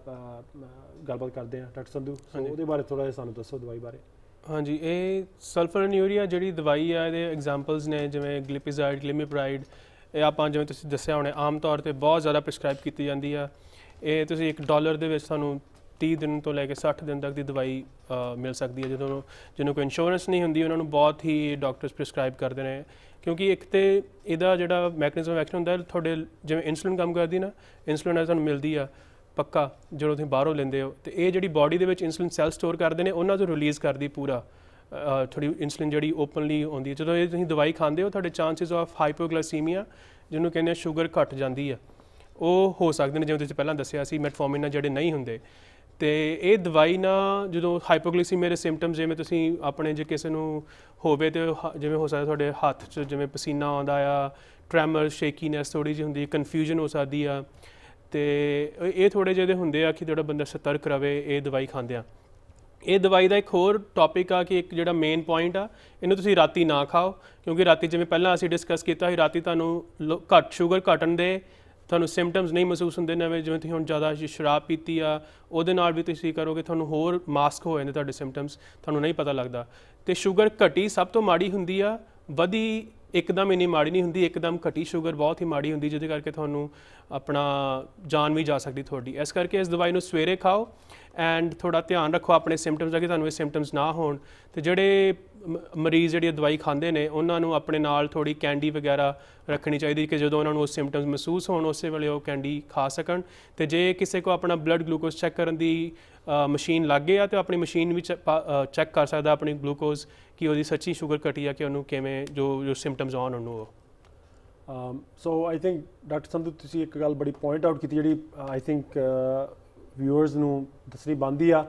ਗੱਲਬਾਤ ਕਰਦੇ ਆ ਡਾਕਟਰ ਸੰਧੂ ਸੋ ਉਹਦੇ ਬਾਰੇ ਥੋੜਾ ਜਿਹਾ ਸਾਨੂੰ ਦੱਸੋ ਦਵਾਈ ਬਾਰੇ ਹਾਂਜੀ ਇਹ ਸਲਫਰ ਯੂਰੀਆ ਜਿਹੜੀ ਦਵਾਈ ਆ ਇਹਦੇ ਐਗਜ਼ਾਮਪਲਸ ਨੇ ਜਿਵੇਂ ਗਲਿਪਿਜ਼ਾਈਡ ਗਲਿਮਿਪਰਾਈਡ ਇਹ ਆਪਾਂ ਜਿਵੇਂ ਤੁਸੀਂ ਦੱਸਿਆ ਹੁਣੇ ਆਮ ਤੌਰ ਤੇ ਬਹੁਤ ਜ਼ਿਆਦਾ ਪ੍ਰਿਸਕ੍ਰਾਈਬ ਕੀਤੀ ਜਾਂਦੀ ਆ ਇਹ ਤੁਸੀਂ 1 ਡਾਲਰ ਦੇ ਵਿੱਚ ਤੁਹਾਨੂੰ 30 ਦਿਨ ਤੋਂ ਲੈ ਕੇ 60 ਦਿਨ ਤੱਕ ਦੀ ਦਵਾਈ ਮਿਲ ਸਕਦੀ ਹੈ ਜਦੋਂ ਜਿਹਨੂੰ ਕੋਈ ਇੰਸ਼ੋਰੈਂਸ ਨਹੀਂ ਹੁੰਦੀ ਉਹਨਾਂ ਨੂੰ ਬਹੁਤ ਹੀ ਡਾਕਟਰਸ ਪ੍ਰਿਸਕ੍ਰਾਈਬ ਕਰਦੇ ਨੇ ਕਿਉਂਕਿ ਇੱਕ ਤੇ ਇਹਦਾ ਜਿਹੜਾ ਮੈਕੈਨਿਜ਼ਮ ਐਕਸ਼ਨ ਹੁੰਦਾ ਤੁਹਾਡੇ ਜਿਵੇਂ ਇਨਸੂਲਿਨ ਕੰਮ ਕਰਦੀ ਨਾ ਇਨਸੂਲਿਨ ਤੁਹਾਨੂੰ ਮਿਲਦੀ ਆ ਪੱਕਾ ਜਦੋਂ ਤੁਸੀਂ ਬਾਹਰੋਂ ਲੈਂਦੇ ਹੋ ਤੇ ਇਹ ਜਿਹੜੀ ਬਾਡੀ ਦੇ ਵਿੱਚ ਇਨਸੂਲਿਨ ਸੈਲ ਸਟੋਰ ਕਰਦੇ ਨੇ ਉਹਨਾਂ ਨੂੰ ਰਿਲੀਜ਼ ਕਰਦੀ ਪੂਰਾ ਥੋੜੀ ਇਨਸੂਲਿਨ ਜਿਹੜੀ ਓਪਨਲੀ ਆਉਂਦੀ ਜਦੋਂ ਇਹ ਤੁਸੀਂ ਦਵਾਈ ਖਾਂਦੇ ਹੋ ਤੁਹਾਡੇ ਚਾਂਸਸ ਆਫ ਹਾਈਪੋਗਲਾਈਸੀਮੀਆ ਜਿਹਨੂੰ ਕਹਿੰਦੇ ਆ ਸ਼ੂਗਰ ਘਟ ਜਾਂਦੀ ਆ ਉਹ ਹੋ ਸਕਦੇ ਨੇ ਜਿਵੇਂ ਤੁਸੀਂ ਪਹਿਲਾਂ ਦੱਸਿਆ ਸੀ ਮੈਟਫੋਰਮਿਨ ਨਾਲ ਜਿਹੜੇ ਨਹੀਂ ਹੁੰਦੇ ਤੇ ਇਹ ਦਵਾਈ ਨਾ ਜਦੋਂ ਹਾਈਪੋਗਲਾਈਸੀਮੀਆ ਦੇ ਸਿੰਪਟਮਸ ਜਿਵੇਂ ਤੁਸੀਂ ਆਪਣੇ ਜੇ ਕਿਸੇ ਨੂੰ ਹੋਵੇ ਤੇ ਜਿਵੇਂ ਹੋ ਸਕਦਾ ਤੁਹਾਡੇ ਹੱਥ 'ਚ ਜਿਵੇਂ ਪਸੀਨਾ ਆਉਂਦਾ ਆ ਟ੍ਰੈਮਰ ਸ਼ੇਕੀਨੈਸ ਥੋੜੀ ਜਿਹੀ ਹੁੰਦੀ ਕਨਫਿਊਜ਼ਨ ਹੋ ਸਕਦੀ ਆ ਤੇ ਇਹ ਥੋੜੇ ਜਿਹੇ ਹੁੰਦੇ ਆ ਕਿ ਜਿਹੜਾ ਬੰਦਾ ਸਤਰਕ ਰਵੇ ਇਹ ਦਵਾਈ ਖਾਂਦਿਆਂ ਇਹ ਦਵਾਈ ਦਾ ਇੱਕ ਹੋਰ ਟੌਪਿਕ ਆ ਕਿ ਇੱਕ ਜਿਹੜਾ ਮੇਨ ਪੁਆਇੰਟ ਆ ਇਹਨੂੰ ਤੁਸੀਂ ਰਾਤੀ ਨਾ ਖਾਓ ਕਿਉਂਕਿ ਰਾਤੀ ਜਿਵੇਂ ਪਹਿਲਾਂ ਅਸੀਂ ਡਿਸਕਸ ਕੀਤਾ ਸੀ ਰਾਤੀ ਤੁਹਾਨੂੰ ਘੱਟ ਸ਼ੂਗਰ ਘਟਣ ਦੇ ਤੁਹਾਨੂੰ ਸਿੰਪਟਮਸ ਨਹੀਂ ਮਹਿਸੂਸ ਹੁੰਦੇ ਨਵੇਂ ਜਿਵੇਂ ਤੁਸੀਂ ਹੁਣ ਜ਼ਿਆਦਾ ਸ਼ਰਾਬ ਪੀਤੀ ਆ ਉਹਦੇ ਨਾਲ ਵੀ ਤੁਸੀਂ ਕਰੋਗੇ ਤੁਹਾਨੂੰ ਹੋਰ ਮਾਸਕ ਹੋ ਜਾਂਦੇ ਤੁਹਾਡੇ ਸਿੰਪਟਮਸ ਤੁਹਾਨੂੰ ਨਹੀਂ ਪਤਾ ਲੱਗਦਾ ਤੇ ਸ਼ੂਗਰ ਘਟੀ ਸਭ ਤੋਂ ਮਾੜੀ ਹੁੰਦੀ ਆ ਵਧੀ ਇੱਕਦਮ ਇਨੀ ਮਾੜੀ ਨਹੀਂ ਹੁੰਦੀ ਇੱਕਦਮ ਘਟੀ ਸ਼ੂਗਰ ਬਹੁਤ ਹੀ ਮਾੜੀ ਹੁੰਦੀ ਜਿਹਦੇ ਕਰਕੇ ਤੁਹਾਨੂੰ ਆਪਣਾ ਜਾਨ ਵੀ ਜਾ ਸਕਦੀ ਤੁਹਾਡੀ ਇਸ ਕਰਕੇ ਇਸ ਦਵਾਈ ਨੂੰ ਸਵੇਰੇ ਖਾਓ ਐਂਡ ਥੋੜਾ ਧਿਆਨ ਰੱਖੋ ਆਪਣੇ ਸਿੰਪਟਮਸ ਦਾ ਕਿ ਤੁਹਾਨੂੰ ਇਹ ਸਿੰਪਟਮਸ ਨਾ ਹੋਣ ਤੇ ਜਿਹੜੇ ਮਰੀਜ਼ ਜਿਹੜੀ ਦਵਾਈ ਖਾਂਦੇ ਨੇ ਉਹਨਾਂ ਨੂੰ ਆਪਣੇ ਨਾਲ ਥੋੜੀ ਕੈਂਡੀ ਵਗੈਰਾ ਰੱਖਣੀ ਚਾਹੀਦੀ ਕਿ ਜਦੋਂ ਉਹਨਾਂ ਨੂੰ ਉਹ ਸਿੰਪਟਮਸ ਮਹਿਸੂਸ ਹੋਣ ਉਸੇ ਵੇਲੇ ਉਹ ਕੈਂਡੀ ਖਾ ਸਕਣ ਤੇ ਜੇ ਕਿਸੇ ਕੋ ਆਪਣਾ ਬਲੱਡ ਗਲੂਕੋਜ਼ ਚੈੱਕ ਕਰਨ ਦੀ ਮਸ਼ੀਨ ਲੱਗ ਗਿਆ ਆ ਤੇ ਆਪਣੀ ਮਸ਼ੀਨ ਵਿੱਚ ਚੈੱਕ ਕਰ ਸਕਦਾ ਆਪਣੀ ਗਲੂਕੋਜ਼ ਕਿ ਉਹਦੀ ਸੱਚੀ ਸ਼ੂਗਰ ਘਟੀ ਆ ਕਿ ਉਹਨੂੰ ਕਿਵੇਂ ਜੋ ਜੋ ਸਿੰਪਟਮਸ ਆਨ ਉਹਨੂੰ ਉਹ so I think doctor Sandhu ਤੁਸੀਂ ਇੱਕ ਗੱਲ ਬੜੀ ਪੁਆਇੰਟ ਆਊਟ ਕੀਤੀ ਜਿਹੜੀ ਆਈ ਥਿੰਕ ਵਿਊਅਰਸ ਨੂੰ ਦਸਰੀ ਬੰਦੀ ਆ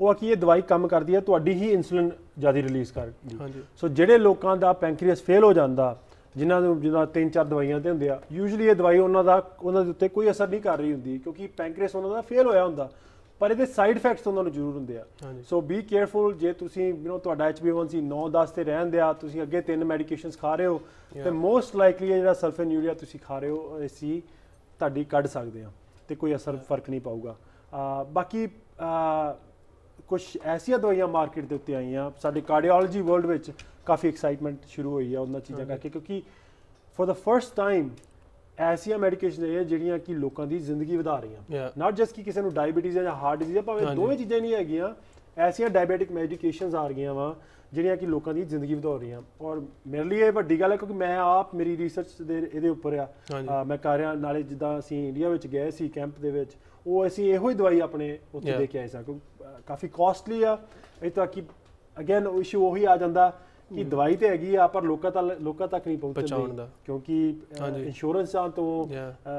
ਉਹ ਆ ਕਿ ਇਹ ਦਵਾਈ ਕੰਮ ਕਰਦੀ ਆ ਤੁਹਾਡੀ ਹੀ ਇਨਸੂਲਿਨ ਜਿਆਦਾ ਰਿਲੀਜ਼ ਕਰਦੀ ਹਾਂਜੀ ਸੋ ਜਿਹੜੇ ਲੋਕਾਂ ਦਾ ਪੈਂਕਰੀਅਸ ਫੇਲ ਹੋ ਜਾਂਦਾ ਜਿਨ੍ਹਾਂ ਨੂੰ ਜਿਹਦਾ ਤਿੰਨ ਚਾਰ ਦਵਾਈਆਂ ਤੇ ਹੁੰਦੇ ਆ ਯੂਜੂਲੀ ਇਹ ਦਵਾਈ ਉਹਨਾਂ ਦਾ ਉਹਨਾਂ ਦੇ ਉੱਤੇ ਕੋਈ ਅਸਰ ਨਹੀਂ ਕਰ ਰਹੀ ਹੁੰਦੀ ਕਿਉਂਕਿ ਪੈਂਕਰੀਅਸ ਉਹਨਾਂ ਦਾ ਫੇਲ ਹੋਇਆ ਹੁੰਦਾ ਪਰ ਇਹਦੇ ਸਾਈਡ ਇਫੈਕਟਸ ਉਹਨਾਂ ਨੂੰ ਜ਼ਰੂਰ ਹੁੰਦੇ ਆ ਸੋ ਬੀ ਕੇਅਰਫੁਲ ਜੇ ਤੁਸੀਂ ਯੂ نو ਤੁਹਾਡਾ HbA1c 9 10 ਤੇ ਰਹਿਣ ਦਿਆ ਤੁਸੀਂ ਅੱਗੇ ਤਿੰਨ ਮੈਡੀਕੇਸ਼ਨਸ ਖਾ ਰਹੇ ਹੋ ਤੇ ਮੋਸਟ ਲਾਈਕਲੀ ਜਿਹੜਾ ਸਲਫਨ ਯੂਰੀਆ ਤੁਸੀਂ ਖਾ ਰਹੇ ਹੋ ਸੀ ਤੁਹਾਡੀ ਕੱਢ ਸਕਦੇ ਆ ਤੇ ਕੋਈ ਅਸਰ ਫਰਕ ਨਹੀਂ ਪਾਊਗਾ ਬਾਕੀ ਕੁਝ ਐਸੀਆਂ ਦਵਾਈਆਂ ਮਾਰਕੀਟ ਦੇ ਉੱਤੇ ਆਈਆਂ ਸਾਡੇ ਕਾਰਡੀਓਲੋਜੀ ਵਰਲਡ ਵਿੱਚ ਕਾਫੀ ਐਕਸਾਈਟਮੈਂਟ ਸ਼ੁਰੂ ਹੋਈ ਆ ਉਹਨਾਂ ਚੀਜ਼ਾਂ ਕਰਕੇ ਕਿਉਂਕਿ ਫॉर द ਫਰਸਟ ਟਾਈਮ ਐਸੀਆਂ ਮੈਡੀਕੇਸ਼ਨ ਹੈ ਜਿਹੜੀਆਂ ਕਿ ਲੋਕਾਂ ਦੀ ਜ਼ਿੰਦਗੀ ਵਧਾ ਰਹੀਆਂ ਨਾਟ ਜਸਟ ਕਿ ਕਿਸੇ ਨੂੰ ਡਾਇਬੀਟੀਜ਼ ਜਾਂ ਹਾਰਟ ਡਿਜ਼ੀਜ਼ ਹੈ ਭਾਵੇਂ ਦੋਵੇਂ ਚੀਜ਼ਾਂ ਨਹੀਂ ਹੈਗੀਆਂ ਐਸੀਆਂ ਡਾਇਬੀਟਿਕ ਮੈਡੀਕੇਸ਼ਨਸ ਆ ਰਹੀਆਂ ਵਾ ਜਿਹੜੀਆਂ ਕਿ ਲੋਕਾਂ ਦੀ ਜ਼ਿੰਦਗੀ ਵਧਾ ਰਹੀਆਂ ਔਰ ਮੇਰੇ ਲਈ ਇਹ ਵੱਡੀ ਗੱਲ ਹੈ ਕਿਉਂਕਿ ਮੈਂ ਆਪ ਮੇਰੀ ਰਿਸਰਚ ਦੇ ਇਹਦੇ ਉੱਪਰ ਆ ਮੈਂ ਕਰ ਰਿਹਾ ਨਾਲੇ ਜਿੱਦਾਂ ਅਸੀਂ ਇੰਡੀਆ ਵਿੱਚ ਗਏ ਸੀ ਕੈਂਪ ਦੇ ਵਿੱਚ ਉਹ ਅਸੀਂ ਇਹੋ ਹੀ ਦਵਾਈ ਆਪਣੇ ਉੱਥੇ ਦੇ ਕੇ ਆਏ ਸਾਂ ਕਾਫੀ ਕਾਸਟਲੀ ਆ ਇਹ ਤਾਂ ਕਿ ਅਗੇਨ ਇਸ਼ੂ ਉਹੀ ਆ ਜਾਂਦਾ ਕਿ ਦਵਾਈ ਤੇ ਹੈਗੀ ਆ ਪਰ ਲੋਕਾਂ ਤੱਕ ਲੋਕਾਂ ਤੱਕ ਨਹੀਂ ਪਹੁੰਚਦੀ ਕਿਉਂਕਿ ਇੰਸ਼ੋਰੈਂਸ ਆ ਤੋਂ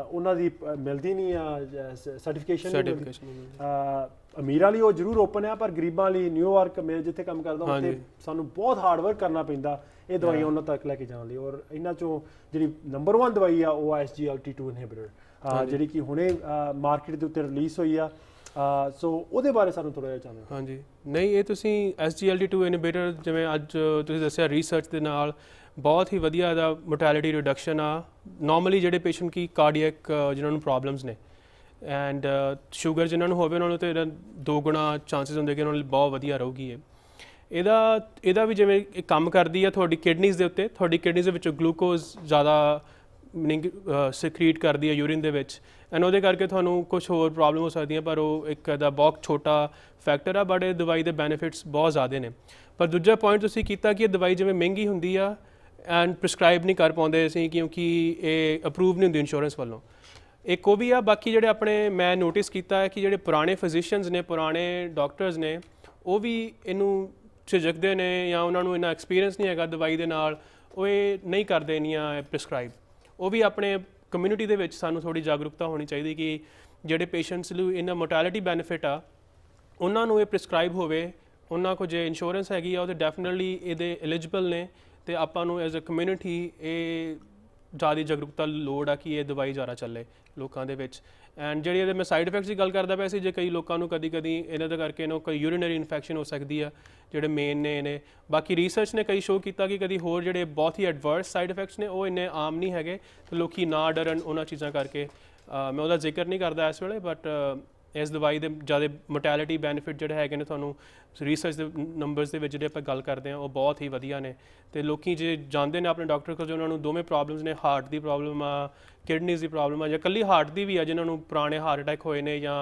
ਉਹਨਾਂ ਦੀ ਮਿਲਦੀ ਨਹੀਂ ਆ ਸਰਟੀਫਿਕੇਸ਼ਨ ਨਹੀਂ ਅਮੀਰਾਂ ਲਈ ਉਹ ਜ਼ਰੂਰ ਓਪਨ ਆ ਪਰ ਗਰੀਬਾਂ ਲਈ ਨਿਊਯਾਰਕ ਮੈਂ ਜਿੱਥੇ ਕੰਮ ਕਰਦਾ ਉੱਥੇ ਸਾਨੂੰ ਬਹੁਤ ਹਾਰਡ ਵਰਕ ਕਰਨਾ ਪੈਂਦਾ ਇਹ ਦਵਾਈਆਂ ਉਹਨਾਂ ਤੱਕ ਲੈ ਕੇ ਜਾਣ ਲਈ ਔਰ ਇਹਨਾਂ ਚੋਂ ਜਿਹੜੀ ਨੰਬਰ 1 ਦਵਾਈ ਆ ਉਹ ਐਸਜੀਐਲਟੀ2 ਇਨਹਿਬਿਟਰ ਜਿਹੜੀ ਕਿ ਹੁਣੇ ਮਾਰਕੀਟ ਦੇ ਉੱਤੇ ਰਿਲੀਜ਼ ਹੋਈ ਆ ਸੋ ਉਹਦੇ ਬਾਰੇ ਸਾਨੂੰ ਥੋੜਾ ਜਿਹਾ ਜਾਣੋ ਹਾਂਜੀ ਨਹੀਂ ਇਹ ਤੁਸੀਂ SGLT2 ਇਨਹਿਬਿਟਰ ਜਿਵੇਂ ਅੱਜ ਤੁਸੀਂ ਦੱਸਿਆ ਰਿਸਰਚ ਦੇ ਨਾਲ ਬਹੁਤ ਹੀ ਵਧੀਆ ਦਾ ਮੋਰਟੈਲਿਟੀ ਰਿਡਕਸ਼ਨ ਆ ਨਾਰਮਲੀ ਜਿਹੜੇ ਪੇਸ਼ੈਂਟ ਕੀ ਕਾਰਡੀਅਕ ਜਿਨ੍ਹਾਂ ਨੂੰ ਪ੍ਰੋਬਲਮਸ ਨੇ ਐਂਡ ਸ਼ੂਗਰ ਜਿਨ੍ਹਾਂ ਨੂੰ ਹੋਵੇ ਉਹਨਾਂ ਨੂੰ ਤੇ ਦੋ ਗੁਣਾ ਚਾਂਸਸ ਹੁੰਦੇ ਕਿ ਉਹਨਾਂ ਲਈ ਬਹੁਤ ਵਧੀਆ ਰਹੂਗੀ ਇਹ ਇਹਦਾ ਇਹਦਾ ਵੀ ਜਿਵੇਂ ਇਹ ਕੰਮ ਕਰਦੀ ਆ ਤੁਹਾਡੀ ਕਿਡਨੀਜ਼ ਦੇ ਉੱਤੇ ਤੁਹਾਡੀ ਕਿਡਨੀਜ਼ ਦੇ ਵਿੱਚੋਂ ਗਲੂਕੋਜ਼ ਜ਼ਿਆਦਾ ਮੀਨਿੰਗ ਸਿਕ੍ਰੀਟ ਕਰਦੀ ਆ ਯੂਰਿਨ ਦੇ ਵਿੱਚ ਐਂਡ ਉਹਦੇ ਕਰਕੇ ਤੁਹਾਨੂੰ ਕੁਝ ਹੋਰ ਪ੍ਰੋਬਲਮ ਹੋ ਸਕਦੀਆਂ ਪਰ ਉਹ ਇੱਕ ਦਾ ਬਹੁਤ ਛੋਟਾ ਫੈਕਟਰ ਆ ਬਟ ਇਹ ਦਵਾਈ ਦੇ ਬੈਨੀਫਿਟਸ ਬਹੁਤ ਜ਼ਿਆਦੇ ਨੇ ਪਰ ਦੂਜਾ ਪੁਆਇੰਟ ਤੁਸੀਂ ਕੀਤਾ ਕਿ ਇਹ ਦਵਾਈ ਜਿਵੇਂ ਮਹਿੰਗੀ ਹੁੰਦੀ ਆ ਐਂਡ ਪ੍ਰਿਸਕ੍ਰਾਈਬ ਨਹੀਂ ਕਰ ਪਾਉਂਦੇ ਅਸੀਂ ਕਿਉਂਕਿ ਇਹ ਅਪਰੂਵ ਨਹੀਂ ਹੁੰਦੀ ਇੰਸ਼ੋਰੈਂਸ ਵੱਲੋਂ ਇੱਕ ਉਹ ਵੀ ਆ ਬਾਕੀ ਜਿਹੜੇ ਆਪਣੇ ਮੈਂ ਨੋਟਿਸ ਕੀਤਾ ਹੈ ਕਿ ਜਿਹੜੇ ਪੁਰਾਣੇ ਫਿਜ਼ੀਸ਼ੀਅਨਸ ਨੇ ਪੁਰਾਣੇ ਡਾਕਟਰਸ ਨੇ ਉਹ ਵੀ ਇਹਨੂੰ ਝਿਜਕਦੇ ਨੇ ਜਾਂ ਉਹਨਾਂ ਨੂੰ ਇਹਨਾਂ ਐਕਸਪੀਰੀਅੰਸ ਨਹੀਂ ਹੈਗਾ ਦਵਾਈ ਦੇ ਨਾਲ ਉਹ ਇਹ ਨਹੀਂ ਕਰਦੇ ਨਹੀਂ ਆ ਪ੍ਰਿਸਕ੍ਰਾਈਬ ਉਹ ਵੀ ਆਪਣੇ ਕਮਿਊਨਿਟੀ ਦੇ ਵਿੱਚ ਸਾਨੂੰ ਥੋੜੀ ਜਾਗਰੂਕਤਾ ਹੋਣੀ ਚਾਹੀਦੀ ਕਿ ਜਿਹੜੇ ਪੇਸ਼ੈਂਟਸ ਨੂੰ ਇਹਨਾਂ ਮੋਰਟੈਲਿਟੀ ਬੈਨੀਫਿਟ ਆ ਉਹਨਾਂ ਨੂੰ ਇਹ ਪ੍ਰਿਸਕ੍ਰਾਈਬ ਹੋਵੇ ਉਹਨਾਂ ਕੋ ਜੇ ਇੰਸ਼ੋਰੈਂਸ ਹੈਗੀ ਆ ਉਹ ਤੇ ਡੈਫੀਨਿਟਲੀ ਇਹਦੇ ਐਲੀਜੀਬਲ ਨੇ ਤੇ ਆਪਾਂ ਨੂੰ ਐਜ਼ ਅ ਕਮਿਊਨਿਟੀ ਇਹ ਜਾਦੀ ਜਾਗਰੂਕਤਾ ਲੋੜ ਆ ਕਿ ਇਹ ਦਵਾਈ ਜਾਰਾ ਚੱਲੇ ਲੋਕਾਂ ਦੇ ਵਿੱਚ ਐਂਡ ਜਿਹੜੀ ਇਹਦੇ ਮੈਂ ਸਾਈਡ ਇਫੈਕਟਸ ਦੀ ਗੱਲ ਕਰਦਾ ਪਿਆ ਸੀ ਜੇ ਕਈ ਲੋਕਾਂ ਨੂੰ ਕਦੀ-ਕਦੀ ਇਹਨਾਂ ਦੇ ਕਰਕੇ ਇਹਨੂੰ ਕੋਈ ਯੂਰੀਨਰੀ ਇਨਫੈਕਸ਼ਨ ਹੋ ਸਕਦੀ ਆ ਜਿਹੜੇ ਮੇਨ ਨੇ ਇਹਨੇ ਬਾਕੀ ਰਿਸਰਚ ਨੇ ਕਈ ਸ਼ੋਅ ਕੀਤਾ ਕਿ ਕਦੀ ਹੋਰ ਜਿਹੜੇ ਬਹੁਤ ਹੀ ਐਡਵਰਸ ਸਾਈਡ ਇਫੈਕਟਸ ਨੇ ਉਹ ਇੰਨੇ ਆਮ ਨਹੀਂ ਹੈਗੇ ਤੇ ਲੋਕੀ ਨਾ ਡਰਨ ਉਹਨਾਂ ਚੀਜ਼ਾਂ ਕਰਕੇ ਮੈਂ ਉਹਦਾ ਜ਼ਿਕਰ ਨਹੀਂ ਕਰਦਾ ਇਸ ਵੇਲੇ ਬਟ ਇਸ ਦਵਾਈ ਦੇ ਜਿਆਦਾ ਮੋਰਟੈਲਿਟੀ ਬੈਨੀਫਿਟ ਜਿਹੜੇ ਹੈਗੇ ਨੇ ਤੁਹਾਨੂੰ ਰਿਸਰਚ ਦੇ ਨੰਬਰਸ ਦੇ ਵਿੱਚ ਜਿਹੜੇ ਆਪਾਂ ਗੱਲ ਕਰਦੇ ਆ ਉਹ ਬਹੁਤ ਹੀ ਵਧੀਆ ਨੇ ਤੇ ਲੋਕੀ ਜੇ ਜਾਣਦੇ ਨੇ ਆਪਣੇ ਡਾਕਟਰ ਕੋਲ ਜੇ ਉਹਨਾਂ ਨੂੰ ਦੋਵੇਂ ਪ੍ਰੋਬਲਮਸ ਨੇ ਹਾਰਟ ਦੀ ਪ੍ਰੋਬਲਮ ਆ ਕਿਡਨੀਜ਼ ਦੀ ਪ੍ਰੋਬਲਮ ਆ ਜਾਂ ਕੱਲੀ ਹਾਰਟ ਦੀ ਵੀ ਆ ਜਿਨ੍ਹਾਂ ਨੂੰ ਪੁਰਾਣੇ ਹਾਰਟ ਅਟੈਕ ਹੋਏ ਨੇ ਜਾਂ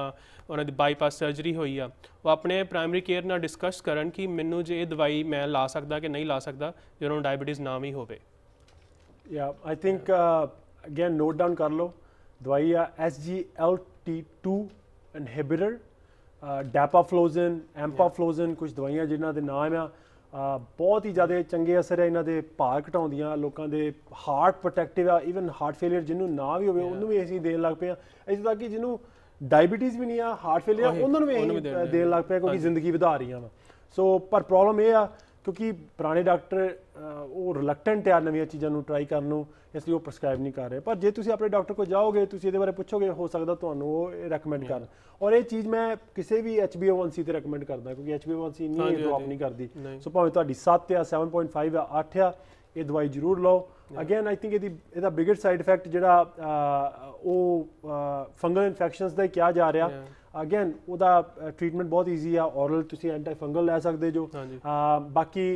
ਉਹਨਾਂ ਦੀ ਬਾਈਪਾਸ ਸਰਜਰੀ ਹੋਈ ਆ ਉਹ ਆਪਣੇ ਪ੍ਰਾਇਮਰੀ ਕੇਅਰ ਨਾਲ ਡਿਸਕਸ ਕਰਨ ਕਿ ਮੈਨੂੰ ਜੇ ਇਹ ਦਵਾਈ ਮੈਂ ਲਾ ਸਕਦਾ ਕਿ ਨਹੀਂ ਲਾ ਸਕਦਾ ਜੇ ਉਹਨਾਂ ਨੂੰ ਡਾਇਬੀਟੀਜ਼ ਨਾ ਵੀ ਹੋਵੇ ਯਾ I think again note down ਕਰ ਲਓ ਦਵਾਈ ਆ 2 ਇਨਹਿਬਿਟਰ ਡੈਪਾਫਲੋਜ਼ਨ ਐਮਪਾਫਲੋਜ਼ਨ ਕੁਝ ਦਵਾਈਆਂ ਜਿਨ੍ਹਾਂ ਦੇ ਨਾਮ ਆ uh, ਬਹੁਤ ਹੀ ਜ਼ਿਆਦਾ ਚੰਗੇ ਅਸਰ ਹੈ ਇਹਨਾਂ ਦੇ ਭਾਰ ਘਟਾਉਂਦੀਆਂ ਲੋਕਾਂ ਦੇ ਹਾਰਟ ਪ੍ਰੋਟੈਕਟਿਵ ਆ ਇਵਨ ਹਾਰਟ ਫੇਲਿਅਰ ਜਿਹਨੂੰ ਨਾ ਵੀ ਹੋਵੇ ਉਹਨੂੰ ਵੀ ਅਸੀਂ ਦੇਣ ਲੱਗ ਪਏ ਆ ਇਸ ਤਰ੍ਹਾਂ ਕਿ ਜਿਹਨੂੰ ਡਾਇਬੀਟੀਜ਼ ਵੀ ਨਹੀਂ ਆ ਹਾਰਟ ਫੇਲਿਅਰ ਉਹਨਾਂ ਨੂੰ ਵੀ ਦੇਣ ਲੱਗ ਪਏ ਕਿਉਂਕਿ ਜ਼ਿੰਦਗੀ ਵਧਾ ਰਹੀਆਂ ਵਾ ਸੋ ਪਰ ਪ੍ਰੋਬਲਮ ਇਹ ਆ ਕਿਉਂਕਿ ਪੁਰਾਣੇ ਡਾਕਟਰ ਉਹ ਰਿਲੈਕਟੈਂਟ ਆ ਨਵੀਆਂ ਚੀਜ਼ਾਂ ਨੂੰ ਟਰਾਈ ਕਰਨ ਨੂੰ ਇਸ ਲਈ ਉਹ ਪ੍ਰਸਕ੍ਰਾਈਬ ਨਹੀਂ ਕਰ ਰਹੇ ਪਰ ਜੇ ਤੁਸੀਂ ਆਪਣੇ ਡਾਕਟਰ ਕੋਲ ਜਾਓਗੇ ਤੁਸੀਂ ਇਹਦੇ ਬਾਰੇ ਪੁੱਛੋਗੇ ਹੋ ਸਕਦਾ ਤੁਹਾਨੂੰ ਉਹ ਰეკਮੈਂਡ ਕਰ ਔਰ ਇਹ ਚੀਜ਼ ਮੈਂ ਕਿਸੇ ਵੀ HbA1c ਤੇ ਰეკਮੈਂਡ ਕਰਦਾ ਕਿਉਂਕਿ HbA1c ਨਹੀਂ ਡ੍ਰੌਪ ਨਹੀਂ ਕਰਦੀ ਸੋ ਭਾਵੇਂ ਤੁਹਾਡੀ 7 ਆ 7.5 ਆ 8 ਆ ਇਹ ਦਵਾਈ ਜ਼ਰੂਰ ਲਓ ਅਗੇਨ ਆਈ ਥਿੰਕ ਇਹਦੀ ਇਹਦਾ ਬਿਗੇਸਟ ਸਾਈਡ ਇਫੈਕਟ ਜਿਹੜਾ ਉਹ ਫੰਗਲ ਇਨਫੈਕਸ਼ਨਸ ਦਾ ਕਿਹਾ ਜਾ ਰਿਹਾ ਅਗੇਨ ਉਹਦਾ ਟ੍ਰੀਟਮੈਂਟ ਬਹੁਤ ਈਜ਼ੀ ਆ ਔਰਲ ਤੁਸੀਂ ਐਂਟੀ ਫੰਗਲ ਲੈ ਸਕਦੇ ਜੋ ਬਾਕੀ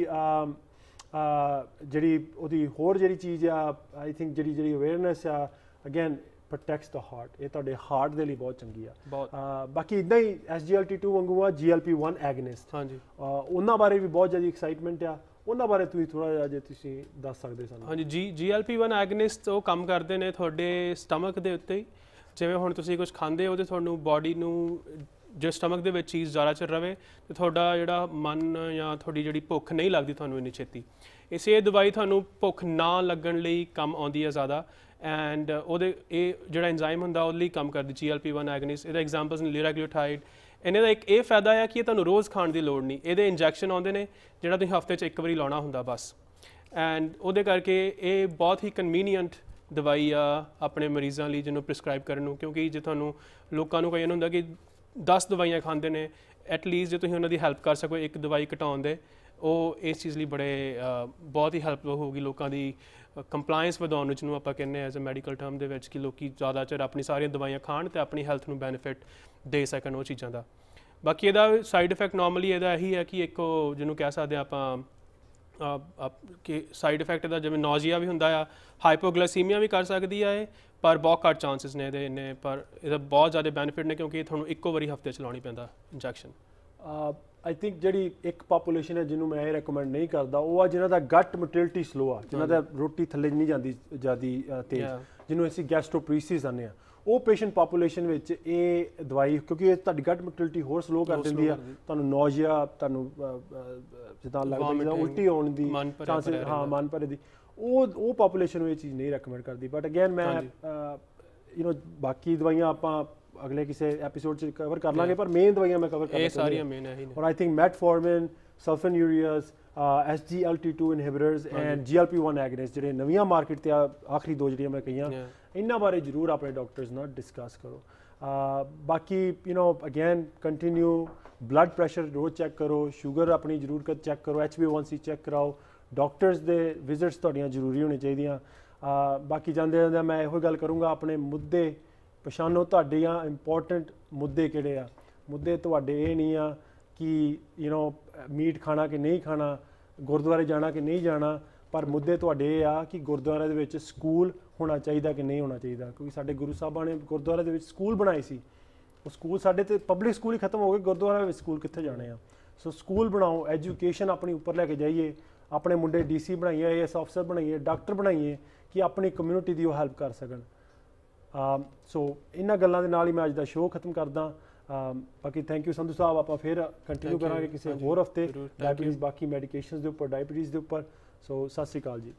ਜਿਹੜੀ ਉਹਦੀ ਹੋਰ ਜਿਹੜੀ ਚੀਜ਼ ਆ ਆਈ ਥਿੰਕ ਜਿਹੜੀ ਜਿਹੜੀ ਅਵੇਅਰਨੈਸ ਆ ਅਗੇਨ ਪ੍ਰੋਟੈਕਟਸ ਦਾ ਹਾਰਟ ਇਹ ਤੁਹਾਡੇ ਹਾਰਟ ਦੇ ਲਈ ਬਹੁਤ ਚੰਗੀ ਆ ਬਾਕੀ ਇਦਾਂ ਹੀ SGLT2 ਵਾਂਗੂ ਆ GLP1 ਐਗਨਿਸਟ ਹਾਂਜੀ ਉਹਨਾਂ ਬਾਰੇ ਵੀ ਬਹੁਤ ਜ਼ਿਆਦਾ ਐਕਸਾਈਟਮੈਂਟ ਆ ਉਹਨਾਂ ਬਾਰੇ ਤੁਸੀਂ ਥੋੜਾ ਜਿਹਾ ਜੇ ਤੁਸੀਂ ਦੱਸ ਸਕਦੇ ਸਾਨੂੰ ਹਾਂਜੀ ਜੀ GLP1 ਐਗਨਿਸਟ ਉਹ ਕੰਮ ਕਰਦੇ ਨੇ ਤੁਹਾਡੇ ਸਟਮਕ ਦੇ ਉੱਤੇ ਹੀ ਜਿਵੇਂ ਹੁਣ ਤੁਸੀਂ ਕੁਝ ਖਾਂਦੇ ਹੋ ਤੇ ਤੁਹਾਨੂੰ ਬਾਡੀ ਨੂੰ ਜੇ ਸਟਮਕ ਦੇ ਵਿੱਚ ਚੀਜ਼ ਜ਼ਿਆਦਾ ਚਿਰ ਰਵੇ ਤੇ ਤੁਹਾਡਾ ਜਿਹੜਾ ਮਨ ਜਾਂ ਤੁਹਾਡੀ ਜਿਹੜੀ ਭੁੱਖ ਨਹੀਂ ਲੱਗਦੀ ਤੁਹਾਨੂੰ ਇੰਨੀ ਛੇਤੀ ਇਸੇ ਦਵਾਈ ਤੁਹਾਨੂੰ ਭੁੱਖ ਨਾ ਲੱਗਣ ਲਈ ਕੰਮ ਆਉਂਦੀ ਹੈ ਜ਼ਿਆਦਾ ਐਂਡ ਉਹਦੇ ਇਹ ਜਿਹੜਾ ਐਂਜ਼ਾਈਮ ਹੁੰਦਾ ਉਹ ਲਈ ਕੰਮ ਕਰਦੀ GLP-1 ਐਗਨਿਸਟ ਇਹਦਾ ਐਗਜ਼ਾਮਪਲਸ ਨੇ ਲਿਰਾਗਲੂਟਾਈਡ ਇਹਨੇ ਦਾ ਇੱਕ ਇਹ ਫਾਇਦਾ ਹੈ ਕਿ ਇਹ ਤੁਹਾਨੂੰ ਰੋਜ਼ ਖਾਣ ਦੀ ਲੋੜ ਨਹੀਂ ਇਹਦੇ ਇੰਜੈਕਸ਼ਨ ਆਉਂਦੇ ਨੇ ਜਿਹੜਾ ਤੁਸੀਂ ਹਫਤੇ 'ਚ ਇੱਕ ਵਾਰੀ ਲਾਉਣਾ ਹੁੰਦਾ ਬਸ ਐਂਡ ਉਹਦੇ ਕਰਕੇ ਇਹ ਬਹੁਤ ਹੀ ਕਨਵੀਨੀਅੰਟ ਦਵਾਈ ਆ ਆਪਣੇ ਮਰੀਜ਼ਾਂ ਲਈ ਜਿਹਨੂੰ ਪ੍ਰਿਸਕ੍ਰਾਈਬ ਕਰਨ ਨੂੰ ਕਿਉਂਕਿ ਜੇ ਤੁਹਾਨੂੰ ਲੋਕਾਂ ਨੂੰ ਕਈਆਂ ਹੁੰਦਾ ਕਿ 10 ਦਵਾਈਆਂ ਖਾਂਦੇ ਨੇ ਐਟ ਲੀਸਟ ਜੇ ਤੁਸੀਂ ਉਹਨਾਂ ਦੀ ਹੈਲਪ ਕਰ ਸਕੋ ਇੱਕ ਦਵਾਈ ਘਟਾਉਣ ਦੇ ਉਹ ਇਸ ਚੀਜ਼ ਲਈ ਬੜੇ ਬਹੁਤ ਹੀ ਹੈਲਪਫੁਲ ਹੋਊਗੀ ਲੋਕਾਂ ਦੀ ਕੰਪਲਾਈਂਸ ਵਧਾਉਣ ਵਿੱਚ ਨੂੰ ਆਪਾਂ ਕਹਿੰਦੇ ਐਜ਼ ਅ ਮੈਡੀਕਲ ਟਰਮ ਦੇ ਵਿੱਚ ਕਿ ਲੋਕੀ ਜ਼ਿਆਦਾ ਚਿਰ ਆਪਣੀ ਸਾਰੀਆਂ ਦਵਾਈਆਂ ਖਾਣ ਤੇ ਆਪਣੀ ਹੈਲਥ ਨੂੰ ਬੈਨੀਫਿਟ ਦੇ ਸਕਣ ਉਹ ਚੀਜ਼ਾਂ ਦਾ ਬਾਕੀ ਇਹਦਾ ਸਾਈਡ ਇਫੈਕਟ ਨਾਰਮਲੀ ਇਹਦਾ ਇਹੀ ਹੈ ਕਿ ਇੱਕ ਜਿਹਨੂੰ ਕਹਿ ਸਕਦੇ ਆਪਾਂ ਕਿ ਸਾਈਡ ਇਫੈਕਟ ਦਾ ਜਿਵੇਂ ਨੌਜ਼ੀਆ ਵੀ ਹੁੰਦਾ ਆ ਹਾਈਪੋਗਲਾਈਸੀਮੀਆ ਵੀ ਕਰ ਸਕਦੀ ਆ ਇਹ ਪਰ ਬਹੁਤ ਘੱਟ ਚਾਂਸਸ ਨੇ ਇਹਦੇ ਨੇ ਪਰ ਇਹਦਾ ਬਹੁਤ ਜ਼ਿਆਦਾ ਬੈਨੀਫਿਟ ਨੇ ਕਿਉਂਕਿ ਤੁਹਾਨੂੰ ਇੱਕੋ ਵਾਰੀ ਹਫਤੇ ਚਲਾਉਣੀ ਪੈਂਦਾ ਇੰਜੈਕਸ਼ਨ ਆਈ ਥਿੰਕ ਜਿਹੜੀ ਇੱਕ ਪੋਪੂਲੇਸ਼ਨ ਹੈ ਜਿਹਨੂੰ ਮੈਂ ਇਹ ਰეკਮੈਂਡ ਨਹੀਂ ਕਰਦਾ ਉਹ ਆ ਜਿਨ੍ਹਾਂ ਦਾ ਗਟ ਮੋਟਿਲਿਟੀ ਸਲੋ ਆ ਜਿਨ੍ਹਾਂ ਦਾ ਰੋਟੀ ਥੱਲੇ ਨਹੀਂ ਜਾਂਦੀ ਜਿਆਦੀ ਤੇਜ਼ ਜਿਹਨੂੰ ਅਸੀਂ ਗੈਸਟ੍ਰੋਪਰੀਸਿਸ ਆਨੇ ਆ ਉਹ ਪੇਸ਼ੈਂਟ ਪੋਪੂਲੇਸ਼ਨ ਵਿੱਚ ਇਹ ਦਵਾਈ ਕਿਉਂਕਿ ਇਹ ਤੁਹਾਡੀ ਗਟ ਮੋਟਿਲਿਟੀ ਹੋਰ ਸਲੋ ਕਰ ਦਿੰਦੀ ਆ ਤੁਹਾਨੂੰ ਨੌਜੀਆ ਤੁਹਾਨੂੰ ਜਿੱਦਾਂ ਲੱਗਦਾ ਜਿੱਦਾਂ ਉਲਟੀ ਆਉਣ ਦੀ ਚਾਂਸਸ ਹਾਂ ਮਨ ਪਰੇ ਦੀ ਉਹ ਉਹ ਪੋਪੂਲੇਸ਼ਨ ਨੂੰ ਇਹ ਚੀਜ਼ ਨਹੀਂ ਰეკਮੈਂਡ ਕਰਦੀ ਬਟ ਅਗੇਨ ਮੈਂ ਯੂ نو ਬਾਕੀ ਦਵਾਈਆਂ ਆਪਾਂ ਅਗਲੇ ਕਿਸੇ ਐਪੀਸੋਡ 'ਚ ਕਵਰ ਕਰ ਲਾਂਗੇ ਪਰ ਮੇਨ ਦਵਾਈਆਂ ਮੈਂ ਕਵਰ ਕਰਨਾ ਇਹ ਸਾਰੀਆਂ ਮੇਨ ਹੈ ਹੀ ਨੇ ਔਰ ਆਈ ਥਿੰਕ ਮੈਟਫੋਰਮਿਨ ਯੂਰੀਆਸ ਐਸਜੀਐਲਟੀ2 ਇਨਹਿਬਿਟਰਸ ਐਂਡ ਜੀਐਲਪੀ1 ਐਗਨਿਸਟ ਜਿਹੜੇ ਨਵੀਆਂ ਮਾਰਕੀਟ ਤੇ ਆਖਰੀ ਦੋ ਜਿਹੜੀਆਂ ਮੈਂ ਕਹੀਆਂ ਇਹਨਾਂ ਬਾਰੇ ਜ਼ਰੂਰ ਆਪਣੇ ਡਾਕਟਰਸ ਨਾਲ ਡਿਸਕਸ ਕਰੋ ਬਾਕੀ you know again continue blood pressure ਰੋਜ਼ ਚੈੱਕ ਕਰੋ ਸ਼ੂਗਰ ਆਪਣੀ ਜ਼ਰੂਰ ਕਰ ਚੈੱਕ ਕਰੋ HbA1c ਚੈੱਕ ਕਰਾਓ ਡਾਕਟਰਸ ਦੇ ਵਿਜ਼ਿਟਸ ਤੁਹਾਡੀਆਂ ਜ਼ਰੂਰੀ ਹੋਣੇ ਚਾਹੀਦੀਆਂ ਬਾਕੀ ਜਾਂਦੇ ਜਾਂਦੇ ਮੈਂ ਇਹੋ ਗੱਲ ਕਰੂੰਗਾ ਆਪਣੇ ਮੁੱਦੇ ਪਛਾਣੋ ਤੁਹਾਡੀਆਂ ਇੰਪੋਰਟੈਂਟ ਮੁੱਦੇ ਕਿਹੜੇ ਆ ਮੁੱਦੇ ਤੁਹਾਡੇ ਇਹ ਨਹੀਂ ਆ ਕਿ ਯੂ نو ਮੀਟ ਖਾਣਾ ਕਿ ਨਹੀਂ ਖਾਣਾ ਗੁਰਦੁਆਰੇ ਜਾਣਾ ਕਿ ਨਹੀਂ ਜਾਣਾ ਪਰ ਮੁੱਦੇ ਤੁਹਾਡੇ ਇਹ ਆ ਕਿ ਗੁਰਦੁਆਰੇ ਦੇ ਵਿੱਚ ਸਕੂਲ ਹੋਣਾ ਚਾਹੀਦਾ ਕਿ ਨਹੀਂ ਹੋਣਾ ਚਾਹੀਦਾ ਕਿਉਂਕਿ ਸਾਡੇ ਗੁਰੂ ਸਾਹਿਬਾਂ ਨੇ ਗੁਰਦੁਆਰੇ ਦੇ ਵਿੱਚ ਸਕੂਲ ਬਣਾਏ ਸੀ ਉਹ ਸਕੂਲ ਸਾਡੇ ਤੇ ਪਬਲਿਕ ਸਕੂਲ ਹੀ ਖਤਮ ਹੋ ਗਏ ਗੁਰਦੁਆਰੇ ਵਿੱਚ ਸਕੂਲ ਕਿੱਥੇ ਜਾਣੇ ਆ ਸੋ ਸਕੂਲ ਬਣਾਓ ਐਜੂਕੇਸ਼ਨ ਆਪਣੀ ਉੱਪਰ ਲੈ ਕੇ ਜਾਈਏ ਆਪਣੇ ਮੁੰਡੇ ਡੀਸੀ ਬਣਾਈਏ ਆਈਐਸ ਅਫਸਰ ਬਣਾਈਏ ਡਾਕਟਰ ਬਣਾਈਏ ਕਿ ਆਪਣੀ ਕਮਿਊਨਿਟੀ ਦੀ ਉਹ ਹੈਲਪ ਕਰ ਸਕਣ ਆ ਸੋ ਇਹਨਾਂ ਗੱਲਾਂ ਦੇ ਨਾਲ ਹੀ ਮੈਂ ਅੱਜ ਦਾ ਸ਼ੋਅ ਖਤਮ ਕਰਦਾ ਬਾਕੀ ਥੈਂਕ ਯੂ ਸੰਧੂ ਸਾਹਿਬ ਆਪਾਂ ਫੇਰ ਕੰਟੀਨਿਊ ਕਰਾਂਗੇ ਕਿਸੇ ਹੋਰ ਹਫਤੇ ਡਾਇਬੀਟੀਜ਼ ਬਾਕੀ ਮੈਡੀਕੇਸ਼ਨਸ ਦੇ ਉੱਪਰ ਡਾਇਬੀਟੀਜ਼ ਦੇ ਉੱਪਰ ਸੋ ਸਤਿ ਸ਼੍ਰੀ ਅਕਾਲ ਜੀ